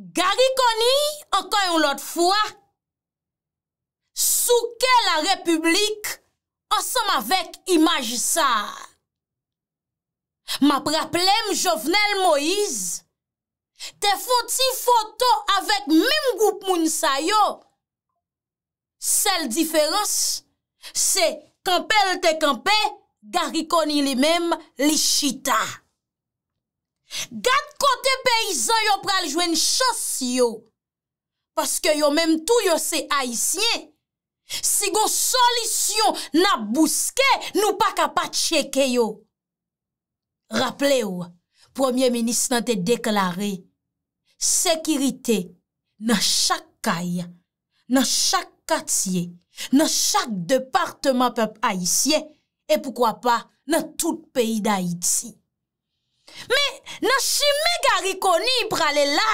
Gari koni, ankan yon lot fwa, souke la republik, an san ma vek imaj sa. Ma praplem, jovenel Moïse, te foti foto avek mim goup moun sa yo. Sel diferans, se kampe lte kampe, gari koni li mem li chita. Gat kote peyizan yo pral jwen chos yo, paske yo menm tou yo se Aisyen, sigon solisyon na bouske nou pa kapat cheke yo. Raple yo, Premier Ministre nan te deklare, sekirite nan chak kay, nan chak katye, nan chak departman pep Aisyen, e poukwa pa nan tout peyi da Aitsi. Me, nan shime gari koni prale la,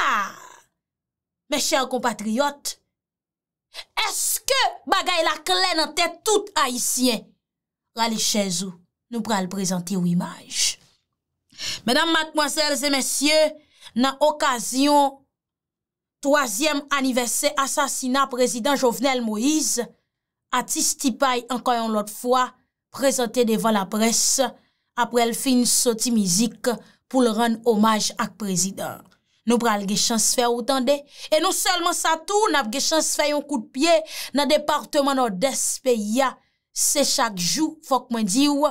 me chèr kompatriyot, eske bagay la klen an tè tout haisyen, prale chèzou, nou prale prezante w imaj. Menam matmoazèl zè mesyè, nan okasyon, toazyèm anivesè asasina prezident Jovenel Moïse, atistipay ankayon lot fwa, prezante devan la pres, aprel fin soti mizik, pou l ran omaj ak prezidor. Nou pral ge chans fe otan de, e nou selman sa tou, nap ge chans fe yon kout pye, nan departman o despe ya. Se chak jou, fok mwen di ou,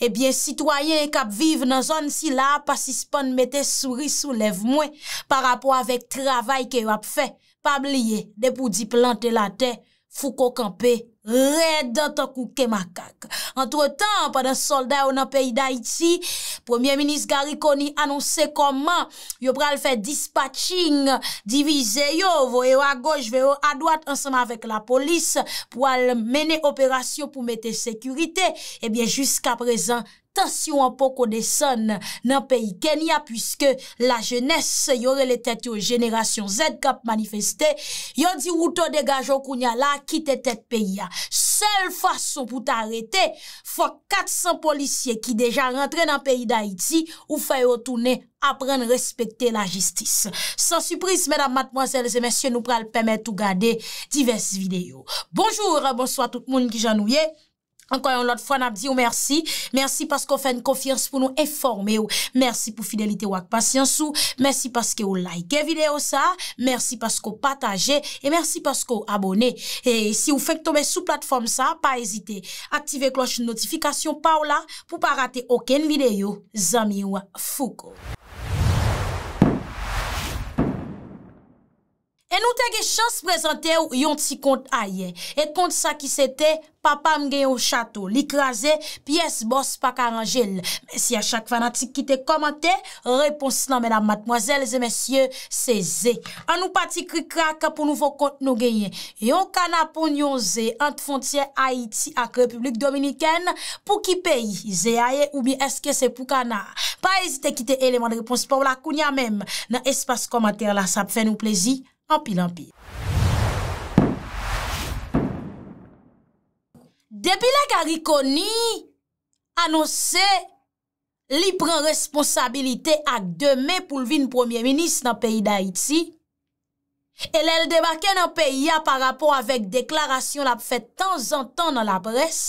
ebyen sitwayen kap vive nan zon si la, pasis pan mette suri sou lev mwen, par apwa vek travay ke wap fe, pab liye, de pou di plante la te, fou ko kampe. Reda takou ke makak. Entre tan, padan solday ou nan peyi da iti, Premier Ministre Garikoni anonsè koman yo pral fè dispatching divize yo, voye yo a goj, veyo a doat, ansama vek la polis pou al mene operasyon pou mette sekurite, ebyen eh jusqu'a prezant, Tansyon anpon kon deson nan peyi Kenya, pwiske la jenese yore le tete yo jenerasyon Z-Cup manifestè, yon di wouton degajon kounya la, kite tete peyi ya. Sel fason pou t'arete, fwa 400 polisye ki deja rentre nan peyi Daiti, ou faye otoune apren respekte la jistis. San suprise, medan matmozèl, zemesye nou pral pemet ou gade divers videyo. Bonjour, bonsoit tout moun ki janouye. Mwen, Ankoy an lot fwa nap di ou mersi, mersi paske ou fèn konfians pou nou eforme ou, mersi pou fidelite wak pasyansou, mersi paske ou like videyo sa, mersi paske ou pataje, e mersi paske ou abone. E si ou fèk tome sou platform sa, pa ezite, aktive kloche notifikasyon pa ou la pou pa rate oken videyo, zami ou fuko. E nou te ge chans prezante ou yon ti kont a ye. E kont sa ki se te, papam genyo chato, likra ze, pi es bos pa karanjel. Si a chak fanatik ki te komante, repons nan menam matmoazel ze mesye se ze. An nou pati krikra ka pou nouvo kont nou genye. Yon kana pon yon ze ant fontye Haiti ak Republik Dominiken pou ki pey. Ze a ye ou bi eske se pou kana. Pa ezite ki te eleman repons pou la kounya mem. Nan espas komante la sa pfe nou plezi. Anpil, anpil. Depi la karikoni, anonsè, li pren responsabilite ak demè pou lvi n'Premier Ministre nan peyi d'Haïti, e lè l'debake nan peyi ya par rapport avek deklarasyon la pou fè tan zan tan nan la pres,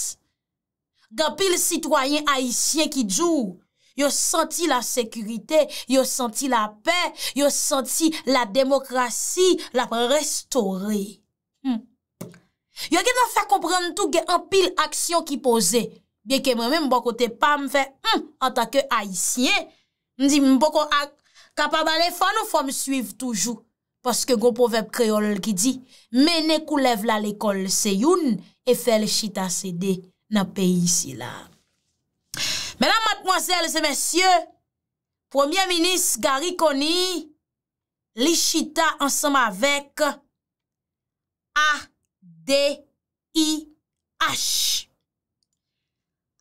gampil sitwayen Haitien ki djou, Yo senti la sekurite, yo senti la pe, yo senti la demokrasi, la pre-restore. Hmm. Yo gen nan fe komprende tou gen an pil aksyon ki pose. Bien ke mwen men mbo kote pa mfe, an ta ke aisyen, mdi mbo kon ak kapar dan le fan ou fwa msuiv toujou. Paske goun povep kreol ki di, mene kou lev la lekol se youn e fel chita sede nan pe isi la. Mènam matmoazèl, zè mèsyè, Premier Minis Garikoni, Lichita, ansam avèk, A-D-I-H.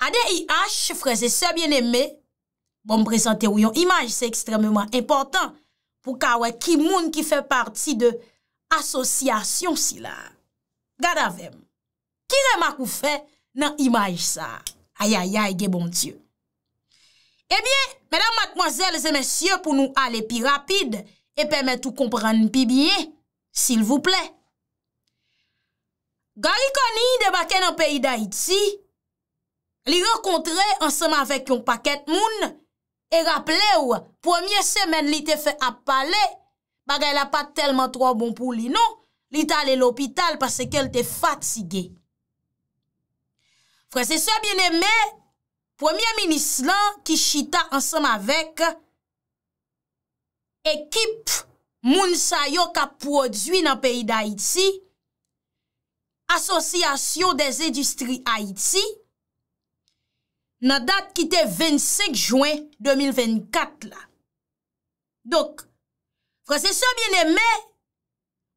A-D-I-H, frèze, sè bienèmè, bon mpresentè ou yon imaj, sè ekstremèman importan, pou kawè ki moun ki fè parti de asosyasyon si la. Gada vèm, ki remak ou fè nan imaj sa? Ayayay, ge bon dieu. Ebyen, eh mèdam matmozèl zè mèsyè pou nou ale pi rapide e pèmè tou komprenn pi biye, s'il voup lè. Gari koni de baken an peyi da iti, li rekontre ansèman vek yon paket moun e rap lè ou, pwemye sèmen li te fè ap pale, bagè la pat telman tro bon pou li nou, li ta ale l'opital pase ke l te fatige. Frè se sè bienemè, Premier menis lan ki chita ansam avek ekip moun sayo ka prodwi nan peyi d'Haïti Asosyasyon des Edustri Haïti nan dat ki te 25 Jouen 2024 la. Dok, frasesyon bin eme,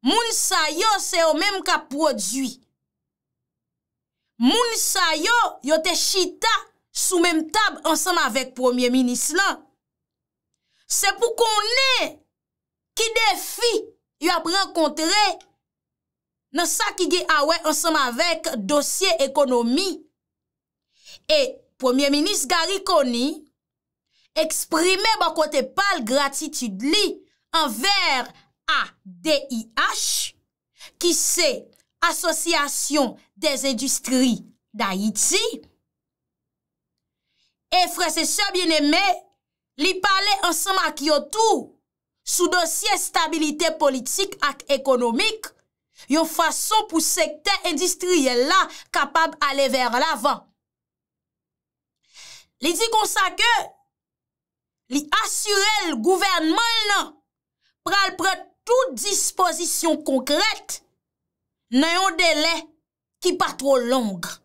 moun sayo se yo menm ka prodwi. Moun sayo yo te chita sou mem tab ansanm avek premier minis lan. Se pou konen ki defi yu ap renkontere nan sa ki ge awen ansanm avek dosye ekonomi e premier minis gari koni eksprime bakote pal gratitud li anver ADIH ki se Asosyasyon des Endustri d'Haïti E fre se so bien eme, li pale ansama ki yo tou sou dosye stabilite politik ak ekonomik yo fason pou sekte endistriye la kapab ale ver lavan. Li di konsa ke li asyre l gouvernman nan pral pre tout dispozisyon konkret nan yon dele ki patro longre.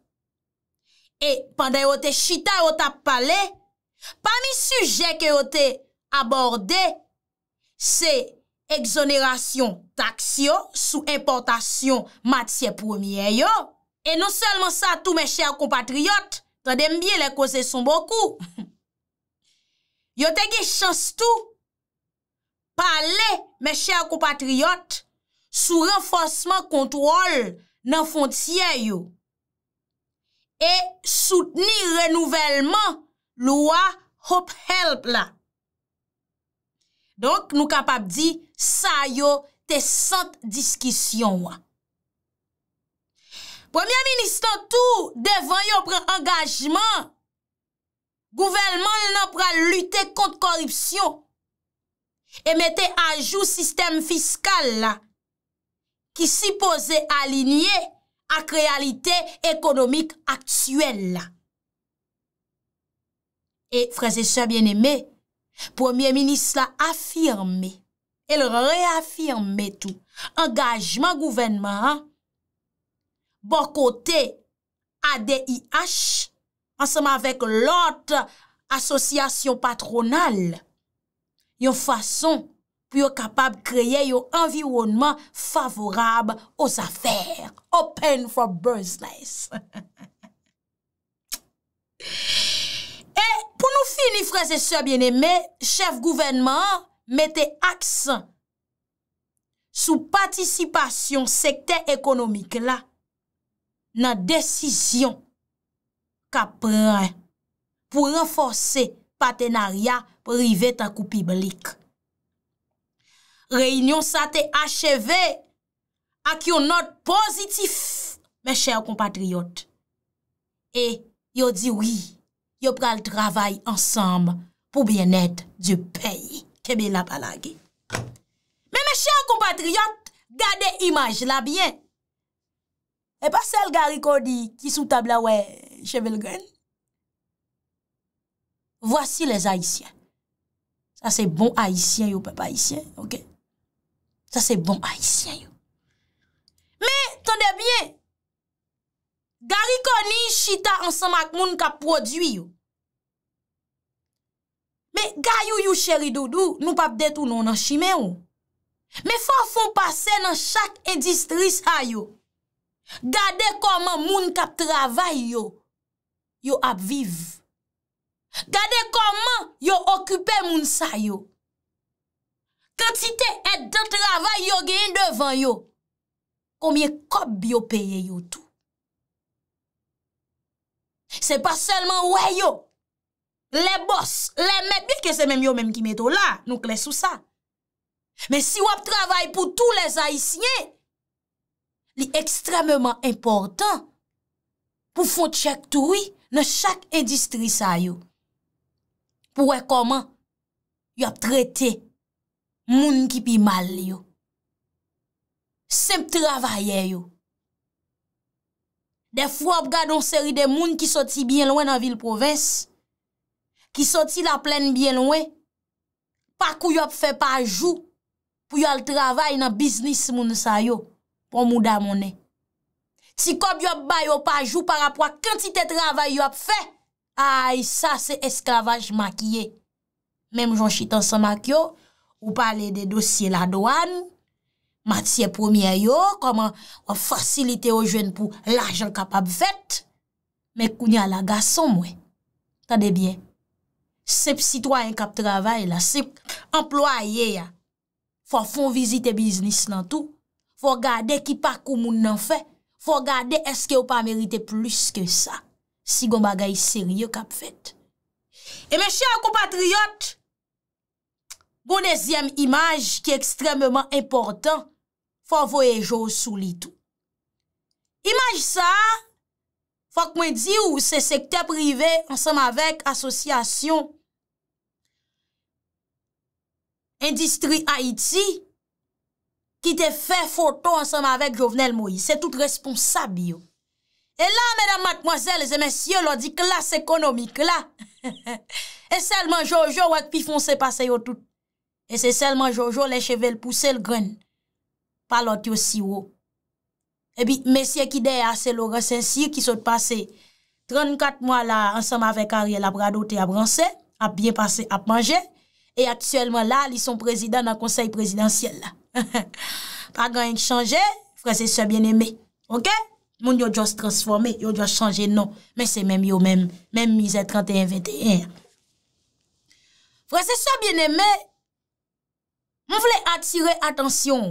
E pande yo te chita yo ta pale, pa mi suje ke yo te aborde, se exonerasyon taksyon sou importasyon matye promye yo. E non selman sa tou me chèr kompatriyot, ta dembyen le kose son boku. Yo te ge chans tou pale me chèr kompatriyot sou renfosman kontrol nan fontyen yo. e soutenir renouvellman lwa hop help la. Donk nou kapap di sa yo te sant diskisyon wwa. Premier Ministre tout devan yo prengajman, gouvelman l nan pre lute kont koripsyon, e mette ajou sistem fiskal la ki si pose alinye, ak realite ekonomik aktuel la. E, freze se bien eme, Premier Ministre la afirme, el reafirme tou, engajman gouvenman, bon kote, ADIH, ansama vek lot, asosyasyon patronal, yon fason, pou yo kapab kreye yo anvironman favorab os afer, open for birthless. E pou nou fini, franse se bieneme, chef gouvenman mette aksan sou patisipasyon sekte ekonomike la nan desisyon ka prenen pou renforsen patenarya pou rive ta koupi blik. Réunion sa te achevé ak yon not pozitif, mè chè ou kompatriyot. E yo di wè, yo pral travay ansamb pou bienèt di pey kebe la palage. Mè mè chè ou kompatriyot, gade imaj la bien. E pa sel gari kodi ki sou tabla wè chevel gen. Vwasi les haïsyen. Sa se bon haïsyen yo pe pa haïsyen, okè. Sa se bon haisyen yo. Me, tonde bien, gari koni shita ansamak moun kap prodwi yo. Me, gayou yo cheri dodo, nou pap detou non nan shime yo. Me, fwa fon pase nan chak edistris a yo. Gade koman moun kap travay yo, yo ap viv. Gade koman yo okupe moun sa yo. Kantite et de travay yo genye devan yo, komye kop biyo peye yo tou. Se pa selman we yo, le bos, le met, biye ke se menm yo menm ki met ou la, nou kles ou sa. Men si wap travay pou tou les aisyen, li ekstrememan importan pou fonte chek toui nan chak endistri sa yo. Pou we koman, yo ap tretey moun ki pi mal yo. Sem travaye yo. Defwop gade on seri de moun ki soti bien lwen nan vil provins, ki soti la plen bien lwen, pa kou yop fe pa jou pou yal travaye nan biznis moun sa yo pou mou damone. Si kob yop bayo pa jou par apwa kantite travaye yop fe, ay, sa se eskavaj makye. Mem jonshitansan makyo, Ou pale de dosye la doan, matye premier yo, koman ou fasilite ou jwen pou l'ajan kapap vet, me kounya la gasom we. Tade bien, sep sitwayen kap travay la, sep employe ya, fwa fon vizite biznis nan tou, fwa gade ki pa kou moun nan fe, fwa gade eske ou pa merite plus ke sa, si gom bagay seryo kap vet. E meche akou patriyot, Bon eziyem imaj ki ekstremman important fwa voyejo sou li tou. Imaj sa, fwa kwen di ou se sektè privè ansanm avèk asosyasyon Endistri Haïti ki te fè foton ansanm avèk Jovenel Moïse. Se tout responsab yo. E la, mèdam matmoazèl, zè mèsyè, lò di klas ekonomik la. E selman Jojo wèk pi fon se pase yo tout. E se selman Jojo lè chevel pousse l'gren. Palot yo siwo. E bi mesye ki dey ase lora sensi ki sot pase 34 mwa la ansanm avèk ari la brado te abranse ap bien pase ap manje e atsyelman la li son prezident nan konsey prezidentiel la. Pagan yon chanje, fwesey soye bien eme. Moun yon djoz transforme, yon djoz chanje non. Men se menm yo menm. Menm mi zè 31-21. Fwesey soye bien eme Mwen vle atire atensyon.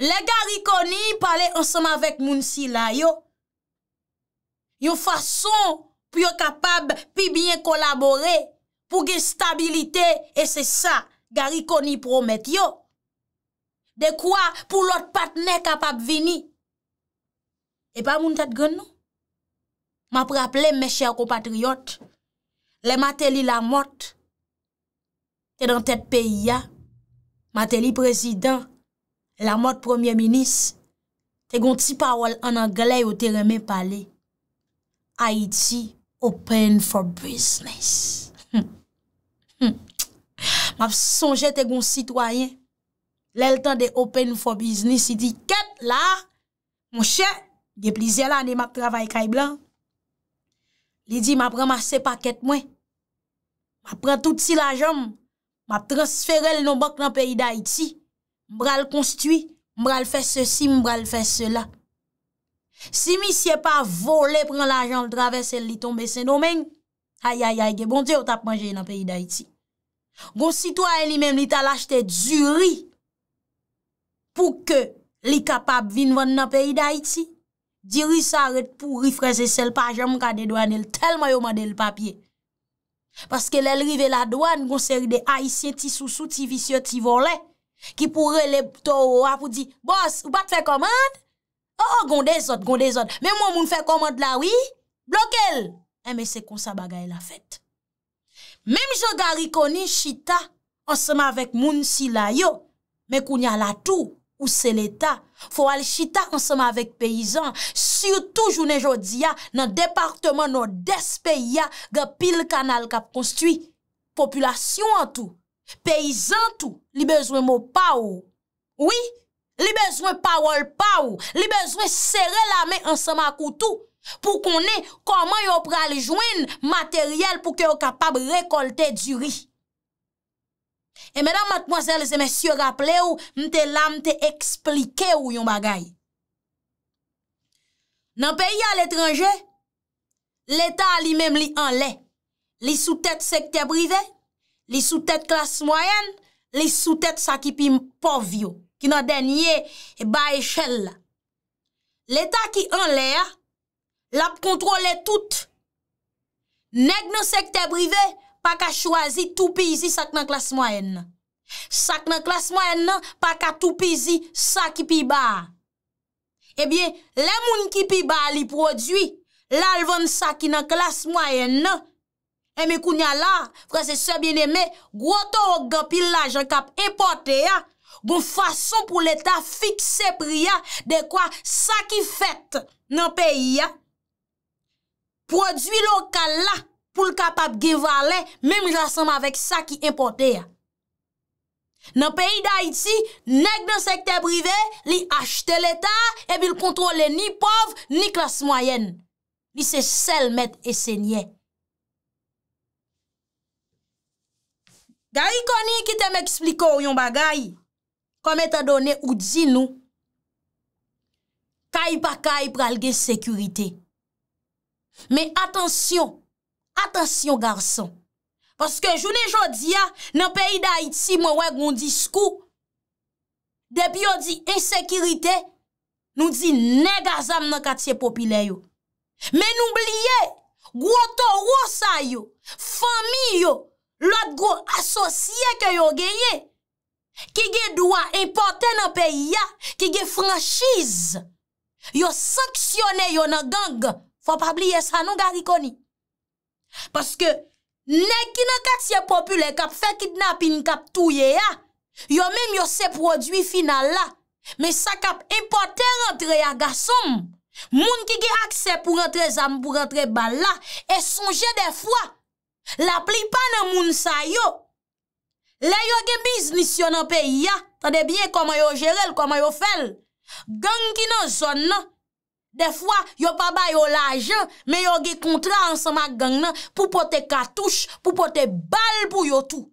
Le gari koni pale ansama vek moun si la yo. Yo fason pou yo kapab pi bien kolabore pou ge stabilite. E se sa, gari koni promet yo. De kwa pou lot pat ne kapab vini. E pa moun tat gen nou. Mwen ap rappele mwen chè akou patriot. Le matè li la mot. Te dan tet peyi ya. Matè li prezidant, la mot premier minis, te gon ti pawol an an gale yo te reme pale, Haiti, open for business. Ma sonje te gon sitwayen, lè l'tan de open for business, i di ket la, moun chè, ge plizye la ane mak travay kay blan. Li di ma pren ma se paket mwen, ma pren tout si la jom, Ma transfere li nan bok nan peyi da iti, mbra l konstuit, mbra l fè sè si, mbra l fè sè la. Si mi siè pa vole, pren la jan l drave, sel li tombe sen domen, hayayay, ge bon diyo tap manje nan peyi da iti. Gon si to a li men, li tal achete du ri pou ke li kapap vinvan nan peyi da iti, di ri sa ret pou rifreze sel pajan mka dedwane l tel mayo man de l papye. Paske lè lrive la douan, goun seri de aisyen ti sou sou, ti visye, ti volè, ki pou rele to ou apou di, bos, ou bat fè komand? Oh, goun dezot, goun dezot, mè moun moun fè komand eh, la wii, blokèl, mè se kon sa bagay la fèt. Mèm jò gari koni chita, an seman vek moun si la yo, mè koun ya la tou. Ou se leta, fwo al chita ansema vek peyizan, syoutou jounen jodi ya nan departman nou des peyi ya ga pil kanal kap konstwi. Populasyon an tou, peyizan tou, li bezwen mou pa ou. Oui, li bezwen pa ou al pa ou, li bezwen sere la men ansema koutou pou konen koman yo pral jwen materyel pou ke yo kapab rekolte di ri. E mèdam matmoazèl, zè mè syo rap lè ou, mè te lam te eksplike ou yon bagay. Nan peyi a l'étranjè, l'État li mèm li an lè. Li sou tèt sektè brive, li sou tèt klas mwayen, li sou tèt sa ki pi mpov yo, ki nan denye ba e chèl la. L'État ki an lè a, l'ap kontrole tout, neg nou sektè brive, pa ka chwazi toupizi sak nan klas mwayen nan. Sak nan klas mwayen nan, pa ka toupizi sak ki pi ba. Ebyen, le moun ki pi ba li prodwi, la lvan sak ki nan klas mwayen nan. Eme kounya la, franse sebyen eme, gwo to o gwa pil la jan kap epote ya, bon fason pou leta fikse pri ya, de kwa sak ki fet nan peyi ya. Prodwi lokal la, pou l kapap geva le, mem jasama vek sa ki importe ya. Nan peyi da iti, neg nan sekte brive, li achte l eta, e bil kontrole ni pov, ni klas moyen. Li se sel met esenye. Gari koni ki te me ekspliko ou yon bagay, kom etadone ou di nou, kay pa kay pralge sekurite. Me atansyon, Atensyon garson. Paske jounen jodi ya, nan peyi da Haiti mwen wek mwen diskou. Depi yon di insekirite, nou di ne gazam nan katye popile yo. Men oubliye, gwo to wosa yo. Fami yo, lot gwo asosye ke yo genye. Ki ge dwa importe nan peyi ya, ki ge franchise. Yo sanksyone yo nan gang, fwa pabliye sa nou gari koni. Paske ne kina katsye popule kap fe kidnapin kap touye ya. Yo menm yo se prodwi final la. Me sa kap impote rentre ya gasom. Moun ki ki akse pou rentre zanm pou rentre bal la. E sonje defwa. La plipan an moun sa yo. Le yo gen biznis yo nan peyi ya. Tade bie koman yo jerel, koman yo fel. Gen kina zon nan. De fwa, yo pa bay yo lajen, me yo ge kontra ansan mak gang nan pou pote katouche, pou pote bal pou yo tou.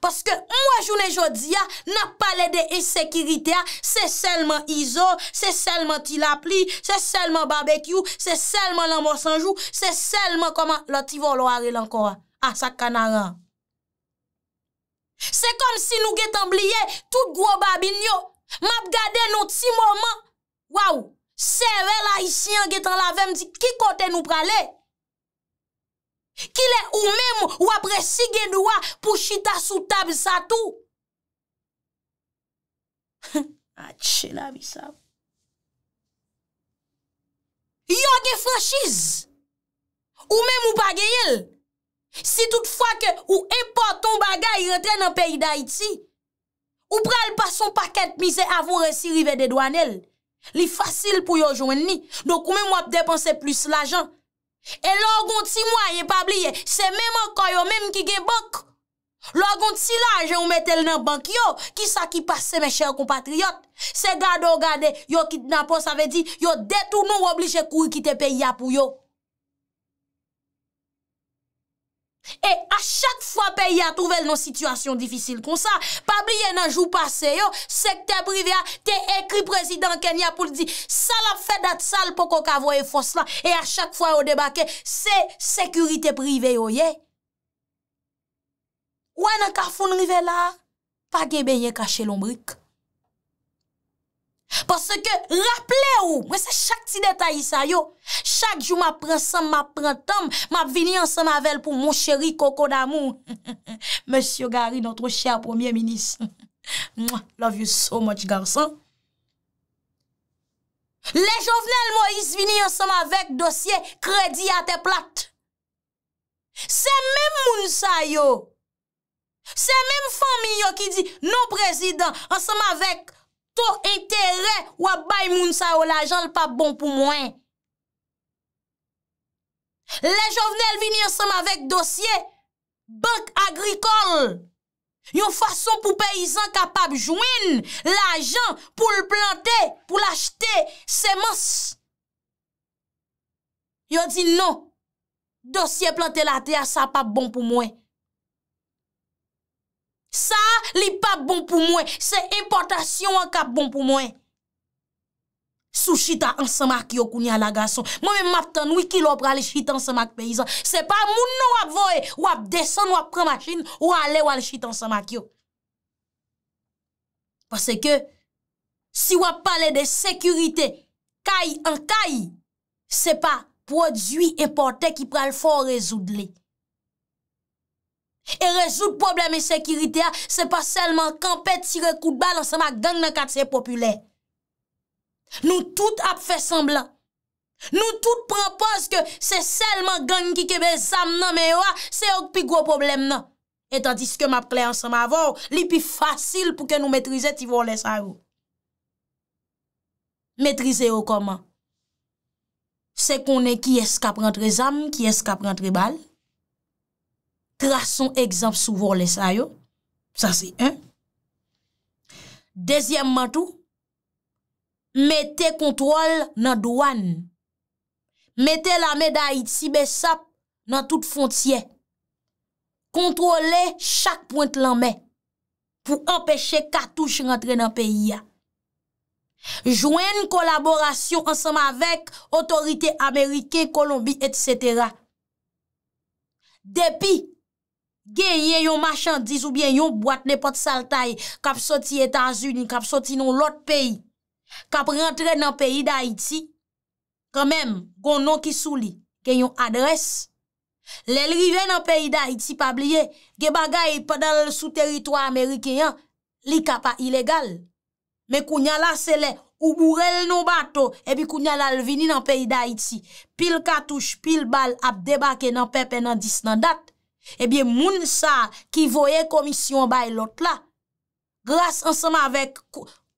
Paske, mwen jounen jodi ya, nan palede e sekirite ya, se selman izo, se selman tilap li, se selman barbekyou, se selman lambo sanjou, se selman koman loti volo are lan kora, asak kanara. Se kon si nou ge tambliye, tout gwo babin yo, map gade nou ti mouman, wawou, Seve la isi an getan la ve mdi ki kote nou prale? Ki le ou mem ou apresi gen do a pou chita sou tab satou? Atche la bisav. Yo gen franschize? Ou mem ou bagayel? Si toutfwa ke ou epoton bagay reten an peyi da iti, ou prale pason paket mise avon resi rive de douanel? Li fasil pou yo jwen ni, do koumen wap depanse plus l'ajan. E logon ti mwa ye pabliye, se menman kwa yo menm ki gen bank. Logon ti l'ajan ou metel nan bank yo, ki sa ki pase men chèl kompatriyot. Se gado gade, yo kit napos ave di, yo detou nou obliye kouye ki te peyi apou yo. E a chak fwa peyi a touvel nan situasyon difisil kon sa, pabli ye nan jou pase yo, sekte prive a, te ekri prezidant Kenya pou li di, sal ap fed at sal poko kavoye fos la, e a chak fwa yo debake, se sekurite prive yo ye. Ou an akafoun rive la, pa gebe ye kache lombrik. Parce que, rappelez-vous, moi se chak ti detayi sa yo, chak jou ma prensan, ma prentan, ma vini ansan avèl pou moun chéri koko damou. Monsieur Gary, notre cher premier ministre. Love you so much, garçon. Le jovenel Moïse vini ansan avèk dosye kredi ate plat. Se mèm moun sa yo. Se mèm fami yo ki di, non, prezident, ansan avèk. To interè wap bay moun sa yo la jan l pa bon pou mwen. Le jovnel vinye ansem avèk dosye, bank agrikol, yon fason pou peyizan kapab jwine la jan pou l plante, pou l achete, se mons. Yo di non, dosye plante la te a sa pa bon pou mwen. Sa li pa bon pou mwen, se importasyon wak ap bon pou mwen. Sou chita ansamak yo kouni alagason, mwen me map tan wikil wap prale chita ansamak peyizan. Se pa moun nou wap voe, wap desen wap premachin, wap ale wale chita ansamak yo. Pase ke si wap pale de sekurite kay an kay, se pa prodjwi importe ki prale for rezoud li. E rezout problem e sekirite a, se pa selman kampet sire kout bal ansama gang nan katse populè. Nou tout ap fè semblan. Nou tout propos ke se selman gang ki kebe zam nan me yo a, se ok pi gwo problem nan. Etan diske map kli ansama avon, li pi fasil pou ke nou metrize ti vou lè san yo. Metrize yo koman. Se konen ki eskap rentre zam, ki eskap rentre bal. krason egzamp souvor lè sa yo. Sa se yon. Dezyemman tou, metè kontrol nan douan. Metè la medayit sibe sap nan tout fontye. Kontrole chak point lanme pou empèche katouche rentre nan peyi ya. Jwen konlaborasyon ansama vek otorite Amerike, Kolombi, et cetera. Depi, Genye yon machandiz ou bien yon boat ne pot saltay, kap soti etan zuni, kap soti nou lot peyi, kap rentre nan peyi da iti, kamem, goun nou ki sou li, gen yon adres. Lel rive nan peyi da iti, pabliye, ge bagay pa dal sou teritwa Amerikeyan, li ka pa ilegal. Me kounyala sele, oubourel nou bato, ebi kounyala alvini nan peyi da iti, pil katouj, pil bal, ap debake nan pepe nan dis nan dat, Ebyen eh moun sa ki voye komisyon bay lot la Gras ansama avèk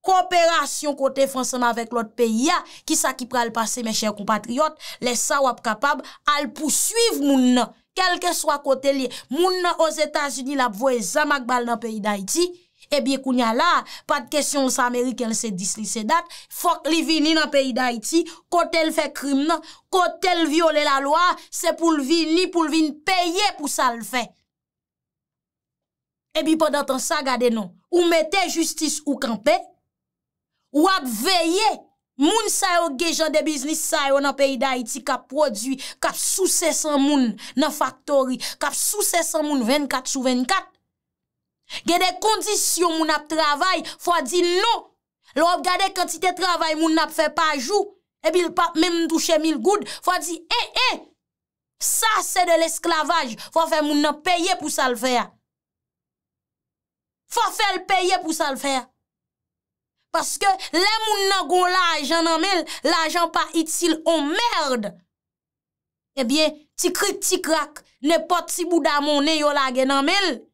koopèrasyon kotef ansama avèk lot peyi ya Ki sa ki pral pase mè chèr kompatriot Le sa wap kapab al pousuiv moun nan Kelke swa kote li moun nan os Etasunil ap voye zamak bal nan peyi da iti Ebi eh kounya non, la, pat kesyon sa Ameriken se disli se dat, fok li vi ni nan peyi da iti, kote l fe krim nan, kote l viole la loa, se pou l vi ni pou l vi n peye pou sa l fe. Ebi pa datan sa gade nan, ou mette justice ou kampe, ou ap veye, moun sa yo gejan de biznis sa yo nan peyi da iti, kap prodwi, kap soucesan moun nan faktori, kap soucesan moun 24 sou 24, Gede kondisyon moun ap travay, fwa di nou. Lop gade kantite travay moun ap fe pa jou, e bil pap men m touche mil goud, fwa di e e. Sa se de l'esklavaj, fwa fe moun ap peye pou sa l'fe ya. Fwa fe l'peye pou sa l'fe ya. Paske le moun nan goun la ajan nan men, la ajan pa itil on merd. E biye, ti krik ti krak, ne poti bouda moun e yo la gen nan men.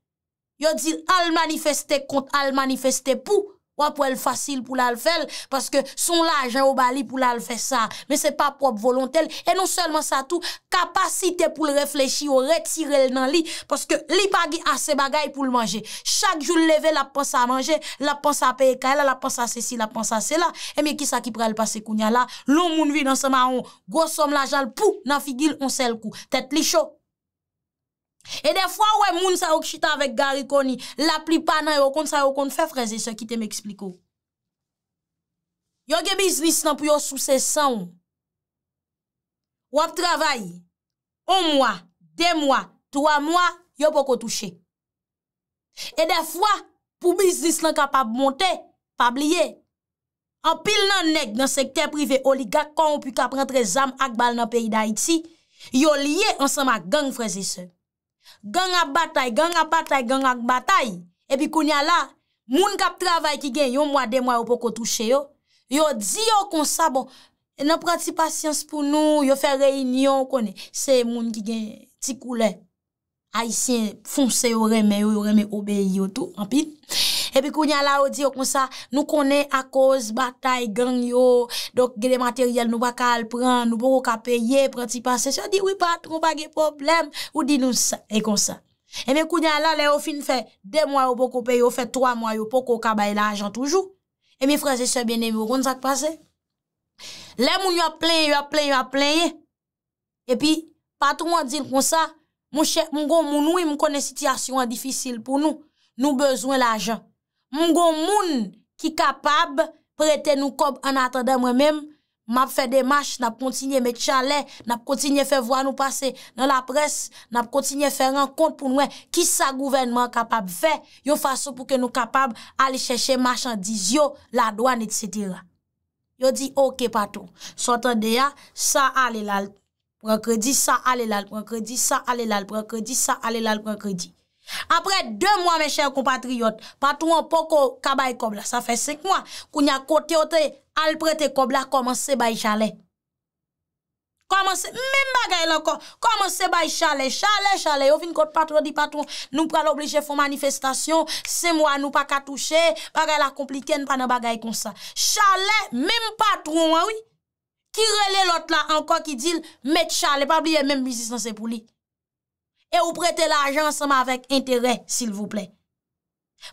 yo di al manifeste kont al manifeste pou, wap wèl fasil pou lal fèl, paske son la jen ou bali pou lal fè sa, men se pa prop volontel, e non selman sa tou, kapasite pou l reflechi ou retirel nan li, paske li bagi ase bagay pou l manje, chak joul leve la pansa manje, la pansa peye ka, la pansa se si, la pansa se la, e men ki sa ki prel pase kounya la, loun moun vi nan se maron, gosom la jen pou nan figil on sel kou, tet li chok, E defwa wè moun sa ok chita avèk gari koni, la pli pa nan yon kont sa yon kont fè freze se ki te mè ekspliko. Yon ge biznis nan pou yon soucesan, wap travay, 1 mwa, 2 mwa, 3 mwa, yon pou kotouche. E defwa pou biznis nan kapab monte, pabliye, an pil nan neg nan sekte privè oliga kon pou kap rentre zam ak bal nan peyi da iti, yon liye ansama gang freze se. Gang ap batay, gang ap batay, gang ap batay, epi koun ya la, moun kap travay ki gen yo mwa de mwa yo pou koutouche yo, yo di yo kon sa bon, e nan prati pasyans pou nou, yo fe reinyon kon, se moun ki gen ti koule, haisyen fonse yo reme, yo reme obe yo tou, anpil. E pi kounyan la ou di yo kon sa, nou konen a koz batay gang yo, dok gede materyel nou bakal pran, nou bo yo ka peye, pranti pase. Se yo di, wipat, nou bagye problem, ou di nou se, e kon sa. E mi kounyan la, le yo fin fe, de mwayo bo ko peye, yo fe 3 mwayo, bo ko ka baye la ajan toujou. E mi freze se bine mi, yo kon sa k'pase. Le moun yo apleye, yo apleye, yo apleye. E pi, patrou an di yo kon sa, moun kon mounou, moun konen sityasyon an difisil pou nou, nou bezwen la ajan. Moun goun moun ki kapab prete nou kob an atade mwen mèm, map fè demache, nap kontinye met chale, nap kontinye fè vwa nou pase nan la pres, nap kontinye fè renkont pou nouè, ki sa gouvenman kapab fè, yo fason pou ke nou kapab alè chèche machandiz yo, la douan, etc. Yo di, ok patou, sou atan de ya, sa ale lal, pou an kredi, sa ale lal, pou an kredi, sa ale lal, pou an kredi, sa ale lal, pou an kredi. Apre dè mwa mè chè yon kompatriyot, patrou an poko kabay kob la, sa fè sèk mwa, koun ya kote ote al prete kob la, komanse bay chalè. Mèm bagay lankon, komanse bay chalè, chalè, chalè, yo fin kote patrou di patrou, nou pral oblije fon manifestasyon, se mwa nou pa katouche, bagay la komplike, nou pa nan bagay konsa. Chalè, mèm patrou an wè, kire lè lot la ankon ki dil, met chalè, pa blive mèm mizis nan se pou li. E ou prete la ajan anseman vek entere, sil vouple.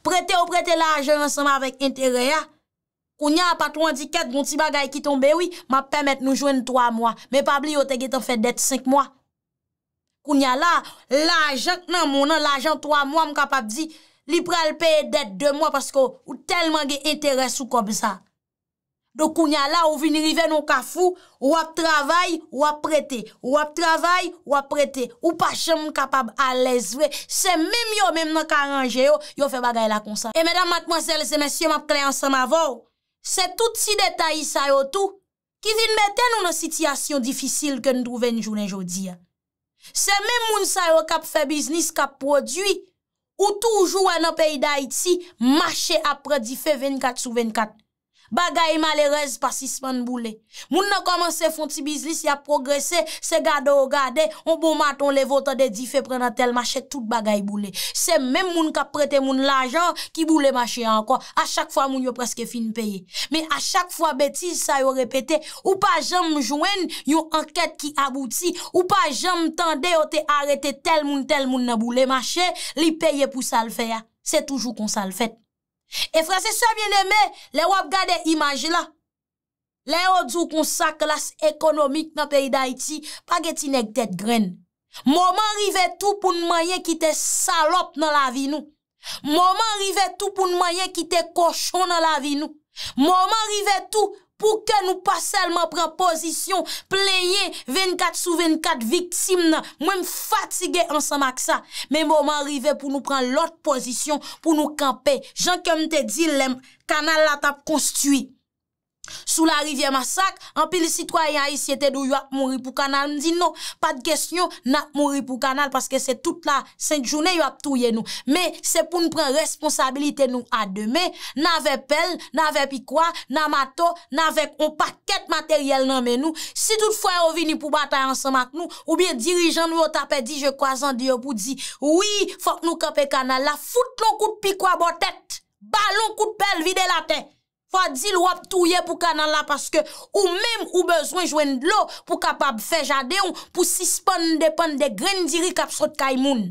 Prete ou prete la ajan anseman vek entere ya. Kounya a patou an di ket, goun ti bagay ki ton bewi, ma pemet nou jwenn 3 mwa. Me pabli yo te getan fe det 5 mwa. Kounya la, la ajan nan mounan, la ajan 3 mwa mkapap di, li prel pe det 2 mwa pasko ou telman ge entere sou kobisa. do kounya la ou vini rive nou ka fou, ou ap travay, ou ap prete, ou ap travay, ou ap prete, ou pa chanm kapab a lesve, se mèm yo mèm nan ka range yo, yo fè bagay la konsan. E mèdam mat mwasele se mèsyem ap kreansan ma vò, se tout si detayi sa yo tou, ki vin mèten nou nan sitiyasyon difisil ke nou drouven jounen jodi ya. Se mèm moun sa yo kap fè biznis, kap prodwi, ou toujou an ap pey da iti, mâche ap prodifi fè 24 sou 24 jounen. Bagay malerez pa 6 man boule. Moun nan komanse fon ti bizlis, ya progresè, se gade o gade, on bon maton le votade, di fe prena tel machè, tout bagay boule. Se men moun ka prete moun lajan, ki boule machè anko. A chak fwa moun yo preske fin peye. Me a chak fwa betiz, sa yo repete, ou pa jem jwen, yon anket ki abouti, ou pa jem tende yo te arete tel moun tel moun nan boule machè, li peye pou sal fè ya. Se toujou kon sal fèt. E franse sobyen deme le wap gade imaj la Le yo dzou kon sa klas ekonomik na peyi da iti Pag eti nek det gren Moman rive tou pou nmanye ki te salop nan la vi nou Moman rive tou pou nmanye ki te koshon nan la vi nou Moman rive tou pou ke nou pa selman pren pozisyon, pleye 24 sou 24 viktim nan, mwen m fatige ansan mak sa, men m waman rive pou nou pren lot pozisyon, pou nou kampe, jan kem te dilem, kanal la tap konstuyen. Sou la rivye masak, an pi li sitwoyen a isyete do yo ap mori pou kanal, mdi nou, pa de gestyon, nan ap mori pou kanal, paske se tout la sènte jounè yo ap touye nou, me se pou nou pren responsabilite nou ademe, nan ve pel, nan ve pikwa, nan mato, nan ve on paket materyel nan men nou, si tout fwa yo vini pou batay ansan mak nou, ou bien dirijan nou yo tape di je kwa zan di yo pou di, oui, fok nou kape kanal la, foute lon kout pikwa botet, balon kout pel, vide la ten. Wadil wap touye pou kanan la Paske ou mem ou bezwen jwen lo Pou kapap fe jadeon Pou sispan de pan de gren Dirik ap sot kay moun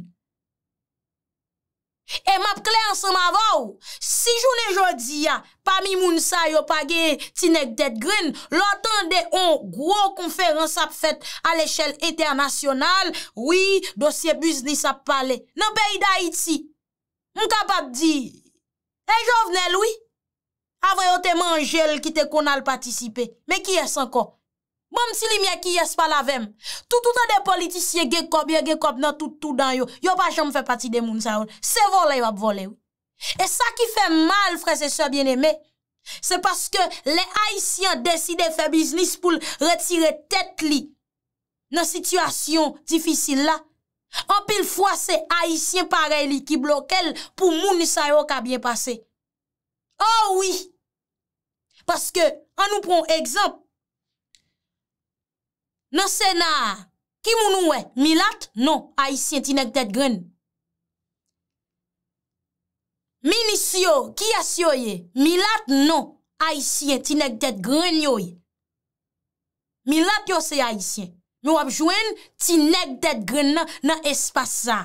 E map kli anson ma vaw Si joun e jodi ya Pamimoun sa yo page Tinek det gren Lwa tan de on Gwo konferans ap fet A l'eshel eternasyonal Ou dosye biznis ap pale Nan pe yi da iti Mou kapap di E jovnel oui Avre yo te manjel ki te konal patisipe. Me ki yes anko. Bon msi li miye ki yes palavem. Tout an de politisye ge kop, yo ge kop nan tout tout dan yo. Yo pa jom fe pati de moun sa yon. Se volay wap volay. E sa ki fe mal, frese so bieneme, se paske le Haitien deside fe biznis pou l retire tet li nan sitwasyon difisil la. An pil fwa se Haitien pareli ki blokel pou moun sa yon ka bien pase. Oh oui! Paske an nou proun ekzamp, nan sena, ki moun ouwe, mi lat non haisyen tinek det gren. Mi nisyo, ki yasyoye, mi lat non haisyen tinek det gren yoye. Mi lat yo se haisyen. Nou apjwen tinek det gren nan espasa.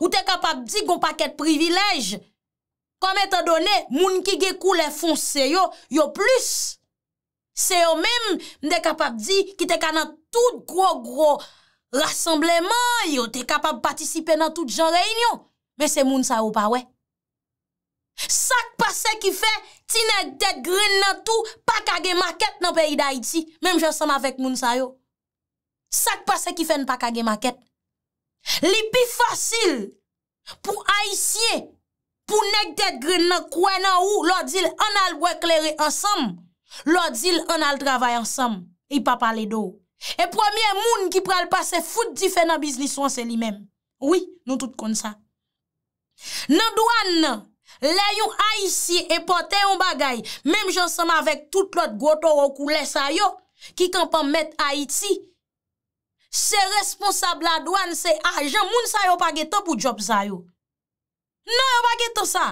Ou te kapap di goun paket privilej, kom eto done, moun ki ge kou le fon se yo, yo plus. Se yo mem, m de kapap di, ki te ka nan tout gro gro rassembleman, yo te kapap patisipe nan tout jan reinyon, men se moun sa yo pa we. Sak pa se ki fe, ti ne dek grin nan tou, pakage maket nan peyi da iti, mem jen som avèk moun sa yo. Sak pa se ki fe n'pakage maket. Li pi fasil pou aisyen, pou nek det gri nan kwen nan ou, lor dil an al wekleri ansam, lor dil an al travay ansam, e pa pale do. E premier moun ki pral pase foute di fe nan biznis wan se li men. Oui, nou tout kon sa. Nan douan nan, le yon a yisi e pote yon bagay, mem jan sama vek tout lot goto wakou le sayo, ki kan pa met a yiti, se responsable la douan se a jan moun sayo page top ou job sayo. Non, yon pa gen ton sa.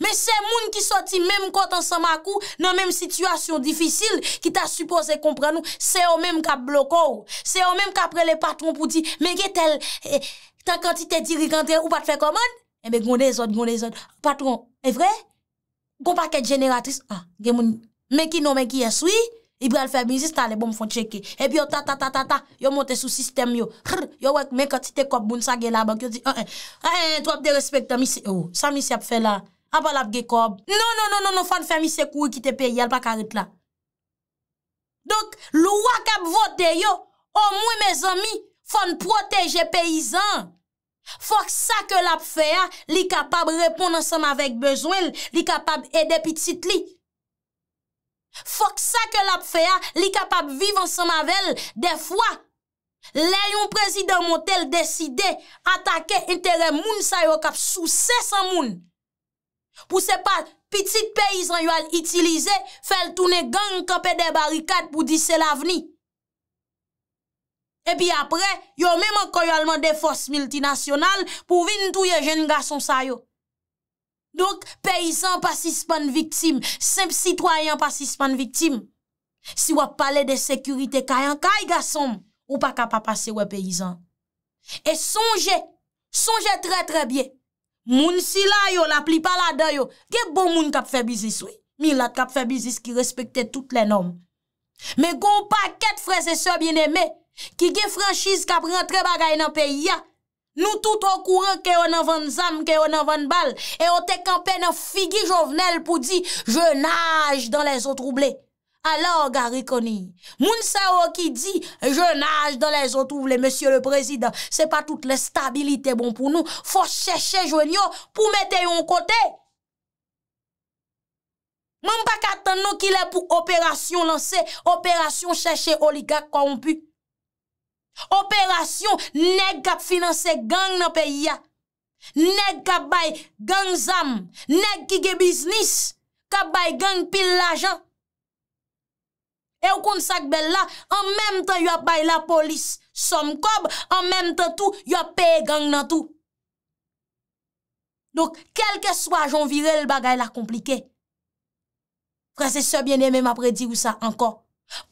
Men se moun ki soti, menm kontan san makou, nan menm situasyon difisil, ki ta supose kompran nou, se yon menm ka bloko ou. Se yon menm ka prele patron pou di, men gen tel, tan kantite diri kandre ou pat fe komon, e men gonde zot, gonde zot. Patron, e vre? Gon pa ket jeneratris? Ah, gen moun, men ki non, men ki yes, oui? Ibreal family, jist ale bon fwant cheke. E pi yo ta ta ta ta ta, yo monte sou sistem yo. Yo wak men kati te kop bun sa gelabak, yo di, ae ae ae, eh, eh, to ap de respektan, mi se, o, oh, sa mi se ap fe la, a ah, pa la ap ge kop. Nonononononon, non, non, non, fan family se kou ki te peyi, al pa karet la. Donk, lou wak ap vote yo, o mwen mez ami, fan proteje peyizan. Fwa sa ke la ap fe ya, ah, li kapab repon ansan avèk bezwen, li kapab ede pitit li, Fok sa ke lap feya li kapap vivan san mavel, defwa, le yon prezidant motel deside atake entere moun sayo kap sou sesan moun. Pou se pa, pitit peyizan yon al itilize, fel toune gang kapè de barikat pou disel avni. E pi apre, yon mèm akoyalman defos multinasyonal pou vin touye jen nga son sayo. Donk, peyizan pasispan viktim, semp sitwayan pasispan viktim. Si wap pale de sekurite kayan, kay gasom, ou pa kapapase wap peyizan. E sonje, sonje tre tre bie. Moun si la yo, la pli pala da yo, ge bon moun kap febizis we. Milat kap febizis ki respekte tout le nom. Me goun pa ket freze so bieneme, ki ge franchise kap rentre bagay nan peyi ya. Nou tout ou koure ke ou nan van zam, ke ou nan van bal, e ou te kampè nan figi jovenel pou di, je nage dan les otrouble. A la ou garikoni. Moun sa ou ki di, je nage dan les otrouble, monsie le prezident, se pa tout le stabilite bon pou nou, fò se chèche joen yo pou mette yon kote. Moun pa katan nou ki lè pou operasyon lanse, operasyon chèche oliga kwa ou puk. Operasyon neg kap finanse gang nan peyi ya Neg kap bay gang zam Neg ki ge biznis Kap bay gang pil la jan E w kon sakbella An menm tan yo bay la polis Som kob an menm tan tou Yo pay gang nan tou Donk kelke swajon virel bagay la komplike Prese sebyen e menm apre dirou sa anko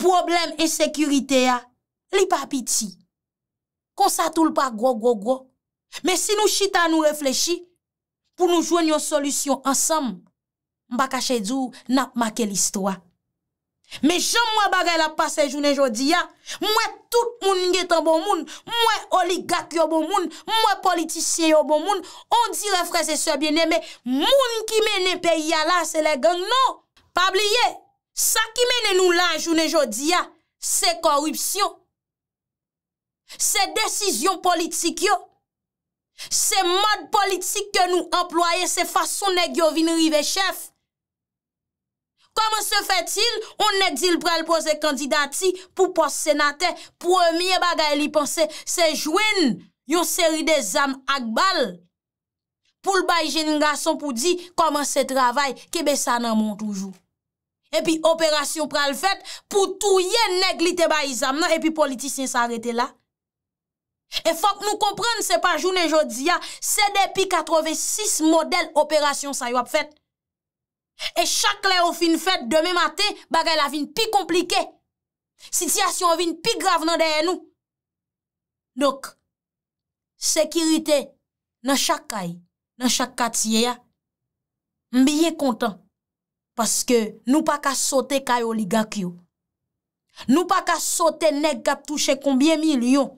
Problem e sekurite ya Li pa piti, kon sa toul pa gwo, gwo, gwo. Men si nou chita nou reflechi, pou nou jwen yon solusyon ansam, mba kache djou nap make l'istwa. Men jom mwen bagay la pase jounen jodi ya, mwen tout moun ngetan bon moun, mwen oligak yo bon moun, mwen politisyen yo bon moun, on di refrese se biene, men moun ki mene peyi ya la se le geng non. Pabliye, sa ki mene nou la jounen jodi ya, se korupsyon. Se desisyon politik yo, se mod politik ke nou employe, se fason nek yo vin rive chef. Koman se fetil, on nek dil pral pose kandidati pou pos senate, pou emye bagay li pense, se jwen yon seri de zam ak bal, pou l bay jenil gason pou di koman se travay, kebe sa nan moun toujou. E pi operasyon pral fet, pou tou yen nek li te bay zam nan, e pi politisyen sa arete la. E fok nou kompren se pa jounen jodi ya, se depi 86 model operasyon sa yo ap fet. E chak le ou fin fet deme maten, bagay la vin pi komplike. Sityasyon vin pi grav nan deye nou. Dok, sekirite nan chak kay, nan chak katye ya. Mbiye kontan, paske nou pa ka sote kay oligak yo. Nou pa ka sote nek gap touche kombye mil yo.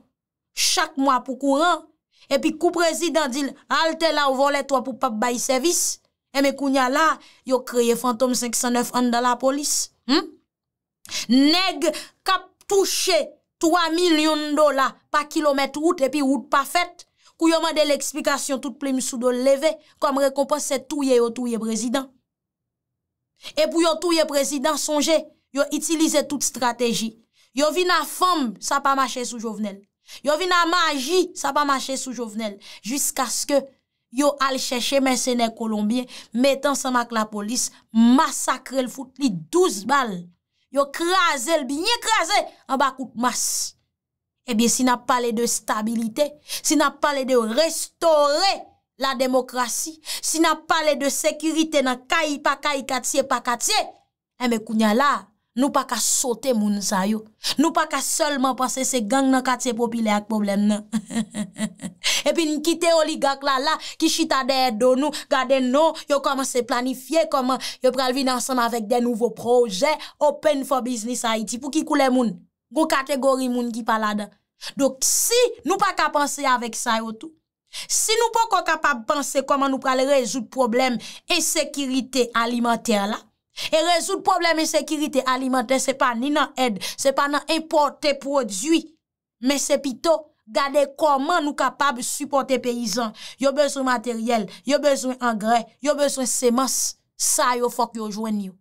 chak mwa pou kouran, epi kou prezidant dil, halte la ou vole to pou pap bayi servis, eme kou nya la, yo kreye fantom 509 an da la polis. Hmm? Neg kap touche 3 milyon dola pa kilomet route epi route pa fèt, kou yo mande l'eksplikasyon tout plim sou do leve, kom rekompense touye yo touye prezidant. Epi yo touye prezidant sonje, yo itilize tout strategi, yo vina fam sa pa mache sou jovenel. Yo vi nan maji, sa pa mache sou jovenel, jisk aske yo al chèche mèsenè kolombien, metan sa ma k la polis, masakre l foute li 12 bal. Yo krasè l bi, nye krasè, an bakout mas. Ebyen eh si nan pale de stabilite, si nan pale de restore la demokrasi, si nan pale de sekurite nan kai pa kai katsye pa katsye, e eh me kounya la, Nou pa ka sote moun sa yo. Nou pa ka solman panse se gang nan kat se popile ak problem nan. E pi nkite oligak la la, ki chita de edo nou, gade nou, yo koman se planifiye koman, yo pralvi dansan avèk de nouvo proje, open for business Haiti, pou ki koule moun. Gou kategori moun ki pala da. Dok si nou pa ka panse avèk sa yo tou, si nou pa ko kapab panse koman nou pralvi rezout problem e sekirite alimenter la, E rezout probleme sekirite alimante, se pa ni nan ed, se pa nan importe prodwi, men se pito gade koman nou kapab suporte peyizan. Yo bezwen materyel, yo bezwen angre, yo bezwen semas, sa yo fok yo jwen yo.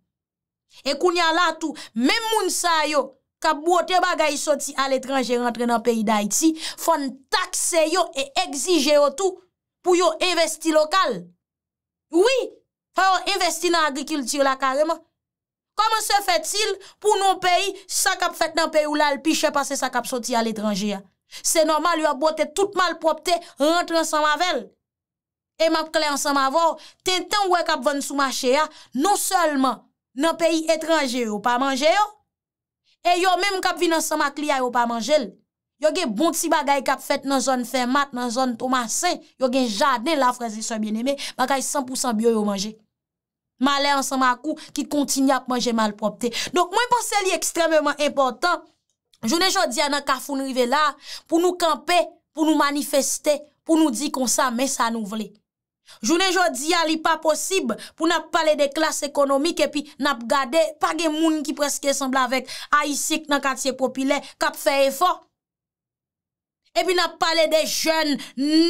E kounyan la tou, men moun sa yo, ka bote bagay soti al etranje rentre nan peyi da iti, fon takse yo e egzije yo tou pou yo investi lokal. Oui! Fè yon investi nan agrikultur la kareman. Koman se fè til pou nou peyi sa kap fèt nan peyi ou lal pi chè pa se sa kap soti al etranje ya. Se normal non yo ap bote tout mal popte rentre ansan ma vel. E map kle ansan ma vò, ten tan wè kap vòn sou ma che ya, non selman nan peyi etranje yo pa manje yo. E yo menm kap vin ansan ma kle ya yo pa manje yo. Yo gen bon ti bagay kap fet nan zon fermat, nan zon tomasen, yo gen jaden la frazi sou bieneme, bagay 100% biyo yo manje. Malè ansan makou ki kontini ap manje malpropte. Donk mwen panse li ekstrememan important, jounen jodi anan kafoun rive la, pou nou kampe, pou nou manifeste, pou nou di kon sa men sa nou vle. Jounen jodi an li pa posib pou nap pale de klas ekonomik epi nap gade, pa gen moun ki preske sembla vek a yisik nan katye popile kap fe efo. Epi nan pale de jen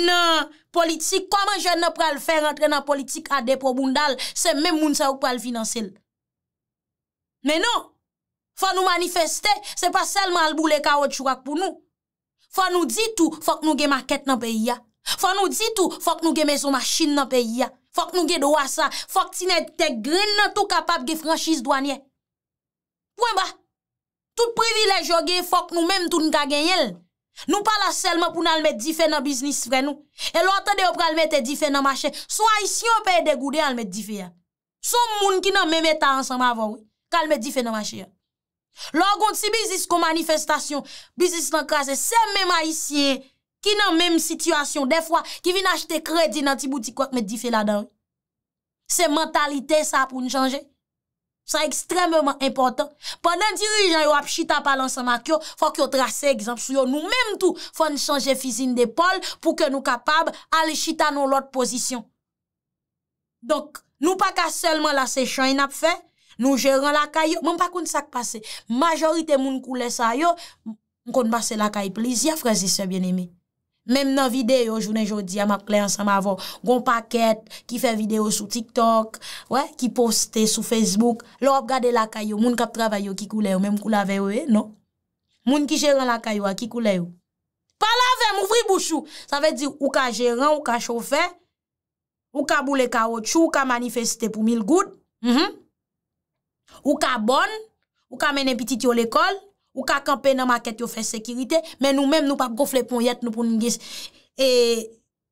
nan politik, koman jen nan pral fe rentre nan politik a depo bundal, se men moun sa wak pral finansil. Men nou, fwa nou manifeste, se pa selman albou le karot chouak pou nou. Fwa nou ditou, fwa nou ge maket nan peyi ya. Fwa nou ditou, fwa nou ge mezo maschin nan peyi ya. Fwa nou ge doasa, fwa ti nete grin nan tou kapap ge franschis douanye. Pwen ba, tout privilejo ge fwa nou menm tou nka genyel. Nou pala selman pou nan l met di fe nan biznis fre nou E lo atade yo pran l met di fe nan machè Sou aisyen ou pe degou de an l met di fe ya Sou moun ki nan me met ta ansan ma avon Ka l met di fe nan machè ya Logon si bizis kon manifestasyon Bizis nan krasè Se mèm aisyen Ki nan mèm situasyon De fwa ki vin achete kredi nan ti bouti kwa k met di fe la dan Se mentalite sa pou n chanje Sa ekstremement important. Pendan dirijan yo ap chita palansan mak yo, fòk yo trase egzamp sou yo nou menm tou, fòn chanje fizin depol pou ke nou kapab ale chita nou lot posisyon. Donk, nou pa ka selman la sechon inap fe, nou jèran lakay yo, moun pa koun sak pase. Majorite moun koule sa yo, moun kon base lakay plezi a frezi se bien emi. Mem nan videyo, jounen jodi, a makle ansan mavo, gon paket, ki fe video sou TikTok, ki poste sou Facebook, lo ob gade lakay yo, moun kap travay yo ki koule yo, mem kou lave yo e, non? Moun ki jeren lakay yo a, ki koule yo? Pa lave, mouvri bouchou, sa ve di ou ka jeren, ou ka chofe, ou ka boule ka otchou, ou ka manifeste pou mil goud, mhm. ou ka bon, ou ka mene pitit yo l'ekol. Ou ka kampe nan maket yo fe sekirite. Men nou menm nou pap gofle pon yet nou pou nou giz. E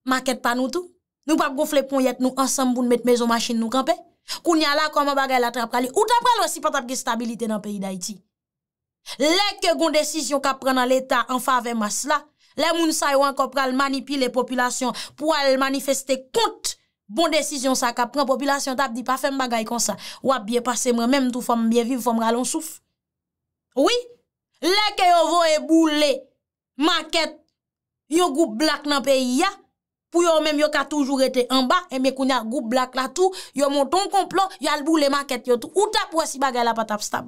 maket pa nou tou. Nou pap gofle pon yet nou ansanm pou nou met mezo machin nou kampe. Kou nya la koman bagay la traprali. Ou trapral wesi pa tap giz stabilite nan peyi da iti. Le ke goun desisyon kap prena l'Etat anfa ave mas la. Le moun sa yon kap pral manipi le populasyon pou al manifeste kont. Bon desisyon sa kap pran populasyon tap di pa fem bagay kon sa. Wap biye pase mwen menm tou fom biye viv fom ralonsouf. Ouye. Leke yo vo e boule maket yon goup blak nan peyi ya, pou yo menm yo ka toujou rete anba, eme kounya goup blak la tou, yo monton komplo, yal boule maket yo tou, ou tap wesi baga la patap stab.